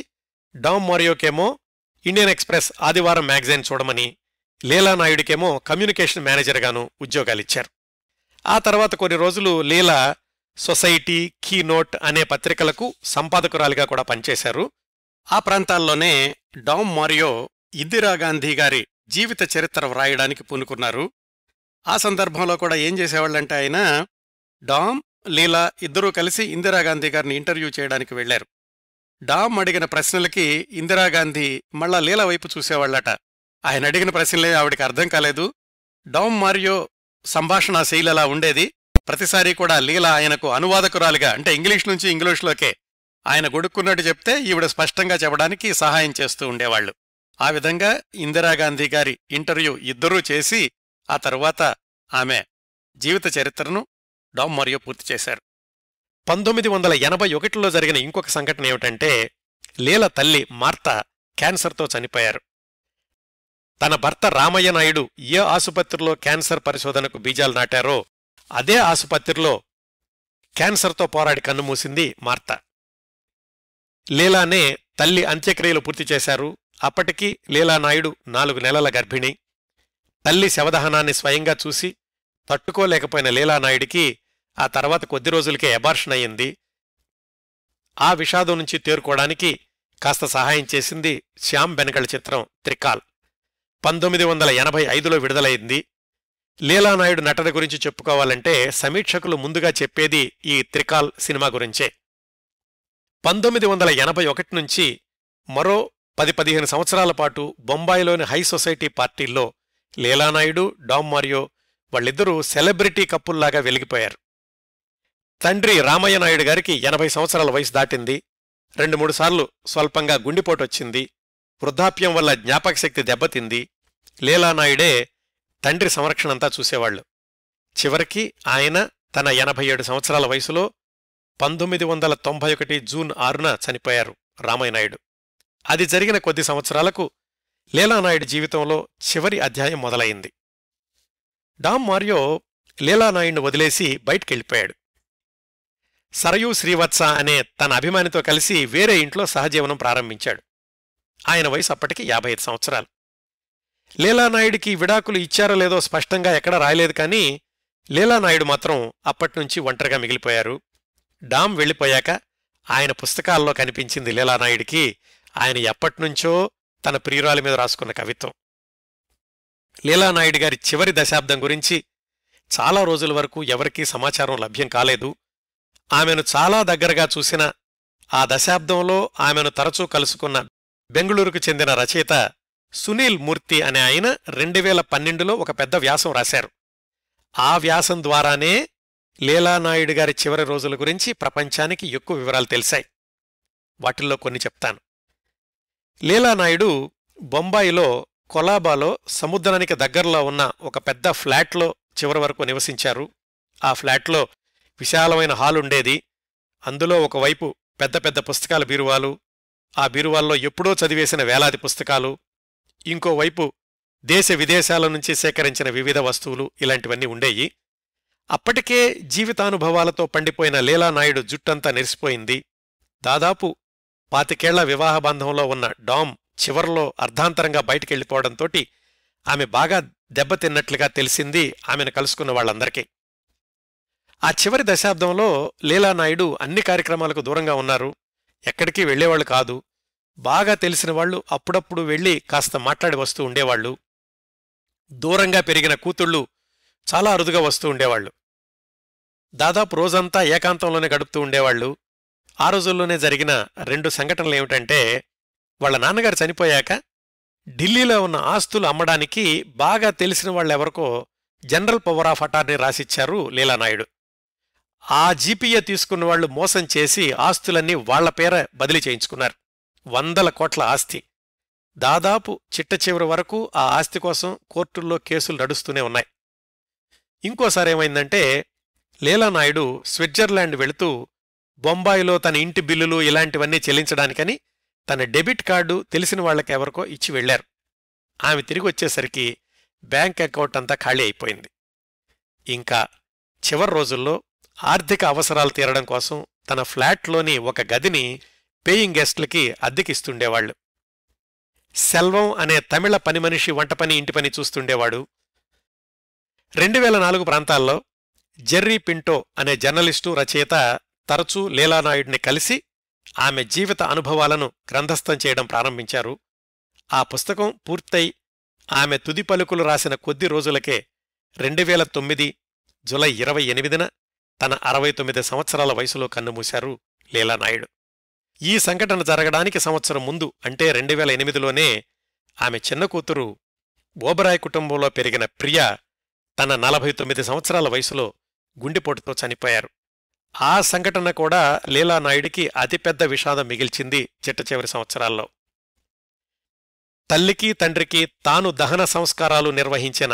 డామ్ మోరియోకేమో ఇండియన్ ఎక్స్ప్రెస్ ఆదివారం మ్యాగజైన్ చూడమని లీలానాయుడికేమో కమ్యూనికేషన్ మేనేజర్గాను ఉద్యోగాలిచ్చారు ఆ తర్వాత కొన్ని రోజులు లీలా సొసైటీ కీనోట్ అనే పత్రికలకు సంపాదకురాలిగా కూడా పనిచేశారు ఆ ప్రాంతాల్లోనే డామ్ మారియో ఇందిరాగాంధీ గారి జీవిత చరిత్ర వ్రాయడానికి పూనుకున్నారు ఆ సందర్భంలో కూడా ఏం చేసేవాళ్ళంటే ఆయన డామ్ లీలా ఇద్దరూ కలిసి ఇందిరాగాంధీ గారిని ఇంటర్వ్యూ చేయడానికి వెళ్లారు డామ్ అడిగిన ప్రశ్నలకి ఇందిరాగాంధీ మళ్ళా లీల వైపు చూసేవాళ్లట ఆయన అడిగిన ప్రశ్నలే ఆవిడికి అర్థం కాలేదు డామ్ మారియో సంభాషణ శైలి అలా ఉండేది ప్రతిసారి కూడా లీల ఆయనకు అనువాదకురాలిగా అంటే ఇంగ్లీష్ నుంచి ఇంగ్లీష్లోకే ఆయన గొడుక్కున్నట్టు చెప్తే ఈవిడ స్పష్టంగా చెప్పడానికి సహాయం చేస్తూ ఉండేవాళ్లు ఆ విధంగా ఇందిరాగాంధీ గారి ఇంటర్వ్యూ ఇద్దరూ చేసి ఆ తరువాత ఆమె జీవిత చరిత్రను డామ్ మరియు పూర్తి చేశారు పంతొమ్మిది వందల ఎనభై ఒకటిలో జరిగిన ఇంకొక సంఘటన ఏమిటంటే లీల తల్లి మార్త క్యాన్సర్తో చనిపోయారు తన భర్త రామయ్య నాయుడు ఏ ఆసుపత్రిలో క్యాన్సర్ పరిశోధనకు బీజాలు నాటారో అదే ఆసుపత్రిలో క్యాన్సర్తో పోరాడి కన్నుమూసింది మార్త లీలానే తల్లి అంత్యక్రియలు పూర్తి చేశారు అప్పటికి లీలానాయుడు నాలుగు నెలల గర్భిణి తల్లి శవదహనాన్ని స్వయంగా చూసి తట్టుకోలేకపోయిన లీలానాయుడికి ఆ తర్వాత కొద్ది రోజులకే ఎబార్షన్ అయింది ఆ విషాదం నుంచి తేరుకోవడానికి కాస్త సహాయం చేసింది శ్యామ్ బెనగల్ చిత్రం త్రికాల్ పంతొమ్మిది వందల ఎనభై ఐదులో విడుదలైంది లీలానాయుడు నటన గురించి చెప్పుకోవాలంటే సమీక్షకులు ముందుగా చెప్పేది ఈ త్రికాల్ సినిమా గురించే పంతొమ్మిది వందల ఎనభై ఒకటి నుంచి మరో పది పదిహేను సంవత్సరాల పాటు బొంబాయిలోని హై సొసైటీ పార్టీల్లో లీలానాయుడు డామ్ మారియో వాళ్ళిద్దరూ సెలబ్రిటీ కప్పుల్లాగా వెలిగిపోయారు తండ్రి రామయ్య నాయుడు గారికి ఎనభై సంవత్సరాల వయసు దాటింది రెండు మూడు సార్లు స్వల్పంగా గుండెపోటొచ్చింది వృద్ధాప్యం వల్ల జ్ఞాపక శక్తి దెబ్బతింది లీలానాయుడే తండ్రి సంరక్షణంతా చూసేవాళ్లు చివరికి ఆయన తన ఎనభై ఏడు సంవత్సరాల వయసులో పంతొమ్మిది వందల తొంభై ఒకటి జూన్ ఆరున చనిపోయారు రామయ్యనాయుడు అది జరిగిన కొద్ది సంవత్సరాలకు లీలానాయుడు జీవితంలో చివరి అధ్యాయం మొదలైంది డామ్ మారియో లీలానాయుడిని వదిలేసి బయటికెళ్ళిపోయాడు సరయూ శ్రీవత్స అనే తన అభిమానితో కలిసి వేరే ఇంట్లో సహజీవనం ప్రారంభించాడు ఆయన వయసు అప్పటికి యాభై ఐదు సంవత్సరాలు లీలానాయుడికి విడాకులు ఇచ్చారో లేదో స్పష్టంగా ఎక్కడా రాయలేదు కానీ లీలానాయుడు మాత్రం అప్పటినుంచి ఒంటరిగా మిగిలిపోయారు డామ్ వెళ్ళిపోయాక ఆయన పుస్తకాల్లో కనిపించింది లీలానాయుడికి ఆయన ఎప్పటినుంచో తన ప్రియురాలి మీద రాసుకున్న కవిత్వం లీలానాయుడు గారి చివరి దశాబ్దం గురించి చాలా రోజుల వరకు ఎవరికీ సమాచారం లభ్యం కాలేదు ఆమెను చాలా దగ్గరగా చూసిన ఆ దశాబ్దంలో ఆమెను తరచూ కలుసుకున్న బెంగళూరుకు చెందిన రచయిత సునీల్ మూర్తి అనే ఆయన రెండు వేల పన్నెండులో ఒక పెద్ద వ్యాసం రాశారు ఆ వ్యాసం ద్వారానే లీలానాయుడు గారి చివరి రోజుల గురించి ప్రపంచానికి ఎక్కువ వివరాలు తెలిశాయి వాటిల్లో కొన్ని చెప్తాను లీలానాయుడు బొంబాయిలో కొలాబాలో సముద్రానికి దగ్గరలో ఉన్న ఒక పెద్ద ఫ్లాట్లో చివరి వరకు నివసించారు ఆ ఫ్లాట్లో విశాలమైన హాలుండేది అందులో ఒకవైపు పెద్ద పెద్ద పుస్తకాల బీరువాలు ఆ బీరువాల్లో ఎప్పుడో చదివేసిన వేలాది పుస్తకాలు ఇంకోవైపు దేశ విదేశాల నుంచి సేకరించిన వివిధ వస్తువులు ఇలాంటివన్నీ ఉండేయి అప్పటికే జీవితానుభవాలతో పండిపోయిన లీలానాయుడు జుట్టంతా నెరిసిపోయింది దాదాపు పాతికేళ్ల వివాహ బంధంలో ఉన్న డామ్ చివర్లో అర్ధాంతరంగా బయటికెళ్ళిపోవడంతోటి ఆమె బాగా దెబ్బతిన్నట్లుగా తెలిసింది ఆమెను కలుసుకున్న వాళ్లందరికీ ఆ చివరి దశాబ్దంలో లీలానాయుడు అన్ని కార్యక్రమాలకు దూరంగా ఉన్నారు ఎక్కడికి వెళ్లేవాళ్లు కాదు బాగా తెలిసిన వాళ్ళు అప్పుడప్పుడు వెళ్ళి కాస్త మాట్లాడి వస్తూ ఉండేవాళ్లు దూరంగా పెరిగిన కూతుళ్ళు చాలా అరుదుగా వస్తూ ఉండేవాళ్లు దాదాపు రోజంతా ఏకాంతంలోనే గడుపుతూ ఉండేవాళ్లు ఆ రోజుల్లోనే జరిగిన రెండు సంఘటనలు ఏమిటంటే వాళ్ల నాన్నగారు చనిపోయాక ఢిల్లీలో ఉన్న ఆస్తులు అమ్మడానికి బాగా తెలిసిన వాళ్ళెవరికో జనరల్ పవర్ ఆఫ్ అటార్నీ రాసిచ్చారు లీలానాయుడు ఆ జీపీఏ తీసుకున్న వాళ్లు మోసం చేసి ఆస్తులన్నీ వాళ్ల పేర బదిలీ చేయించుకున్నారు వందల కోట్ల ఆస్తి దాదాపు చిట్ట చివరి వరకు ఆ ఆస్తి కోసం కోర్టుల్లో కేసులు నడుస్తూనే ఉన్నాయి ఇంకోసారి ఏమైందంటే లీలానాయుడు స్విట్జర్లాండ్ వెళుతూ బొంబాయిలో తన ఇంటి బిల్లులు ఇలాంటివన్నీ చెల్లించడానికని తన డెబిట్ కార్డు తెలిసిన వాళ్ళకెవరికో ఇచ్చి వెళ్లారు ఆమె తిరిగి వచ్చేసరికి బ్యాంక్ అకౌంట్ అంతా ఖాళీ అయిపోయింది ఇంకా చివరి రోజుల్లో ఆర్థిక అవసరాలు తీరడం కోసం తన ఫ్లాట్లోని ఒక గదిని పేయింగ్ గెస్ట్లకి అద్దెకిస్తుండేవాళ్లు సెల్వం అనే తమిళ పని మనిషి వంట పని ఇంటి పని చూస్తుండేవాడు రెండు వేల నాలుగు ప్రాంతాల్లో జెర్రీ పింటో అనే జర్నలిస్టు రచయిత తరచూ లీలానాయుడిని కలిసి ఆమె జీవిత అనుభవాలను గ్రంథస్థం చేయడం ప్రారంభించారు ఆ పుస్తకం పూర్తయి ఆమె తుది పలుకులు రాసిన కొద్ది రోజులకే రెండు వేల తొమ్మిది జులై ఇరవై ఎనిమిదిన తన అరవై తొమ్మిది సంవత్సరాల వయసులో కన్నుమూశారు లీలానాయుడు ఈ సంఘటన జరగడానికి సంవత్సరం ముందు అంటే రెండు వేల ఎనిమిదిలోనే ఆమె చిన్న కూతురు ఓబరాయ్ కుటుంబంలో పెరిగిన ప్రియ తన నలభై తొమ్మిది సంవత్సరాల వయసులో గుండెపోటుతో చనిపోయారు ఆ సంఘటన కూడా లీలానాయుడికి అతిపెద్ద విషాదం మిగిల్చింది చిట్ట చివరి సంవత్సరాల్లో తల్లికి తండ్రికి తాను దహన సంస్కారాలు నిర్వహించిన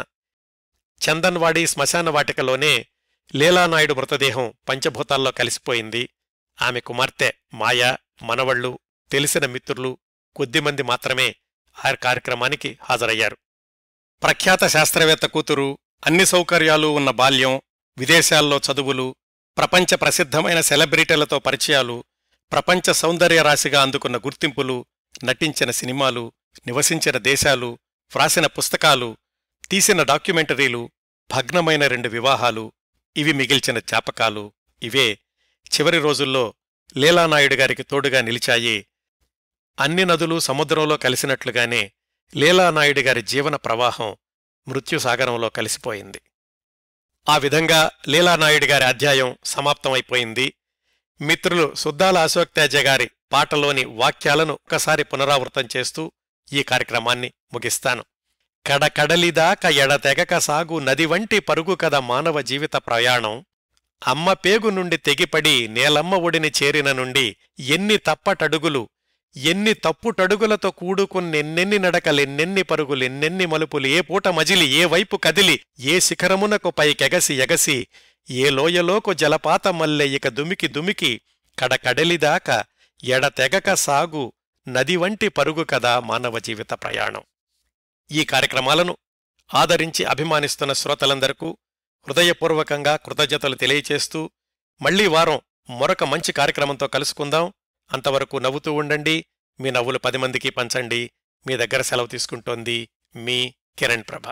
చందన్వాడి శ్మశాన వాటికలోనే లీలానాయుడు మృతదేహం పంచభూతాల్లో కలిసిపోయింది ఆమె కుమార్తె మాయా మనవళ్లు తెలిసిన మిత్రులు కొద్దిమంది మాత్రమే ఆ కార్యక్రమానికి హాజరయ్యారు ప్రఖ్యాత శాస్త్రవేత్త కూతురు అన్ని సౌకర్యాలు ఉన్న బాల్యం విదేశాల్లో చదువులు ప్రపంచ ప్రసిద్ధమైన సెలబ్రిటీలతో పరిచయాలు ప్రపంచ సౌందర్య రాశిగా అందుకున్న గుర్తింపులు నటించిన సినిమాలు నివసించిన దేశాలు వ్రాసిన పుస్తకాలు తీసిన డాక్యుమెంటరీలు భగ్నమైన రెండు వివాహాలు ఇవి మిగిల్చిన చాపకాలు ఇవే చివరి రోజుల్లో లీలానాయుడు గారికి తోడుగా నిలిచాయి అన్ని నదులు సముద్రంలో కలిసినట్లుగానే లీలానాయుడిగారి గారి జీవన ప్రవాహం మృత్యుసాగరంలో కలిసిపోయింది ఆ విధంగా లీలానాయుడిగారి గారి అధ్యాయం సమాప్తమైపోయింది మిత్రులు సుద్దాల అశోక్తేజ గారి పాటలోని వాక్యాలను ఒకసారి పునరావృతం చేస్తూ ఈ కార్యక్రమాన్ని ముగిస్తాను కడకడలిదాక ఎడతెగక సాగు నది వంటి పరుగు కద మానవ జీవిత ప్రయాణం అమ్మ పేగు నుండి తెగిపడి నేలమ్మ ఒడిని చేరిన నుండి ఎన్ని తప్పటడుగులు ఎన్ని తప్పుటడుగులతో కూడుకున్నెన్నెన్ని నడకలెన్నెన్ని పరుగులెన్నెన్ని మలుపులు ఏ పూట మజిలి ఏ వైపు కదిలి ఏ శిఖరమునకు పైకెగసి ఎగసి ఏ లోయలోకు జలపాత మల్లె ఇక దుమికి దుమికి కడకడలిదాక ఎడతెగక సాగు నది వంటి పరుగు కదా మానవ జీవిత ప్రయాణం ఈ కార్యక్రమాలను ఆదరించి అభిమానిస్తున్న శ్రోతలందరకు హృదయపూర్వకంగా కృతజ్ఞతలు తెలియచేస్తూ మళ్లీ వారం మరొక మంచి కార్యక్రమంతో కలుసుకుందాం అంతవరకు నవ్వుతూ ఉండండి మీ నవ్వులు పది మందికి పంచండి మీ దగ్గర సెలవు తీసుకుంటోంది మీ కిరణ్ ప్రభ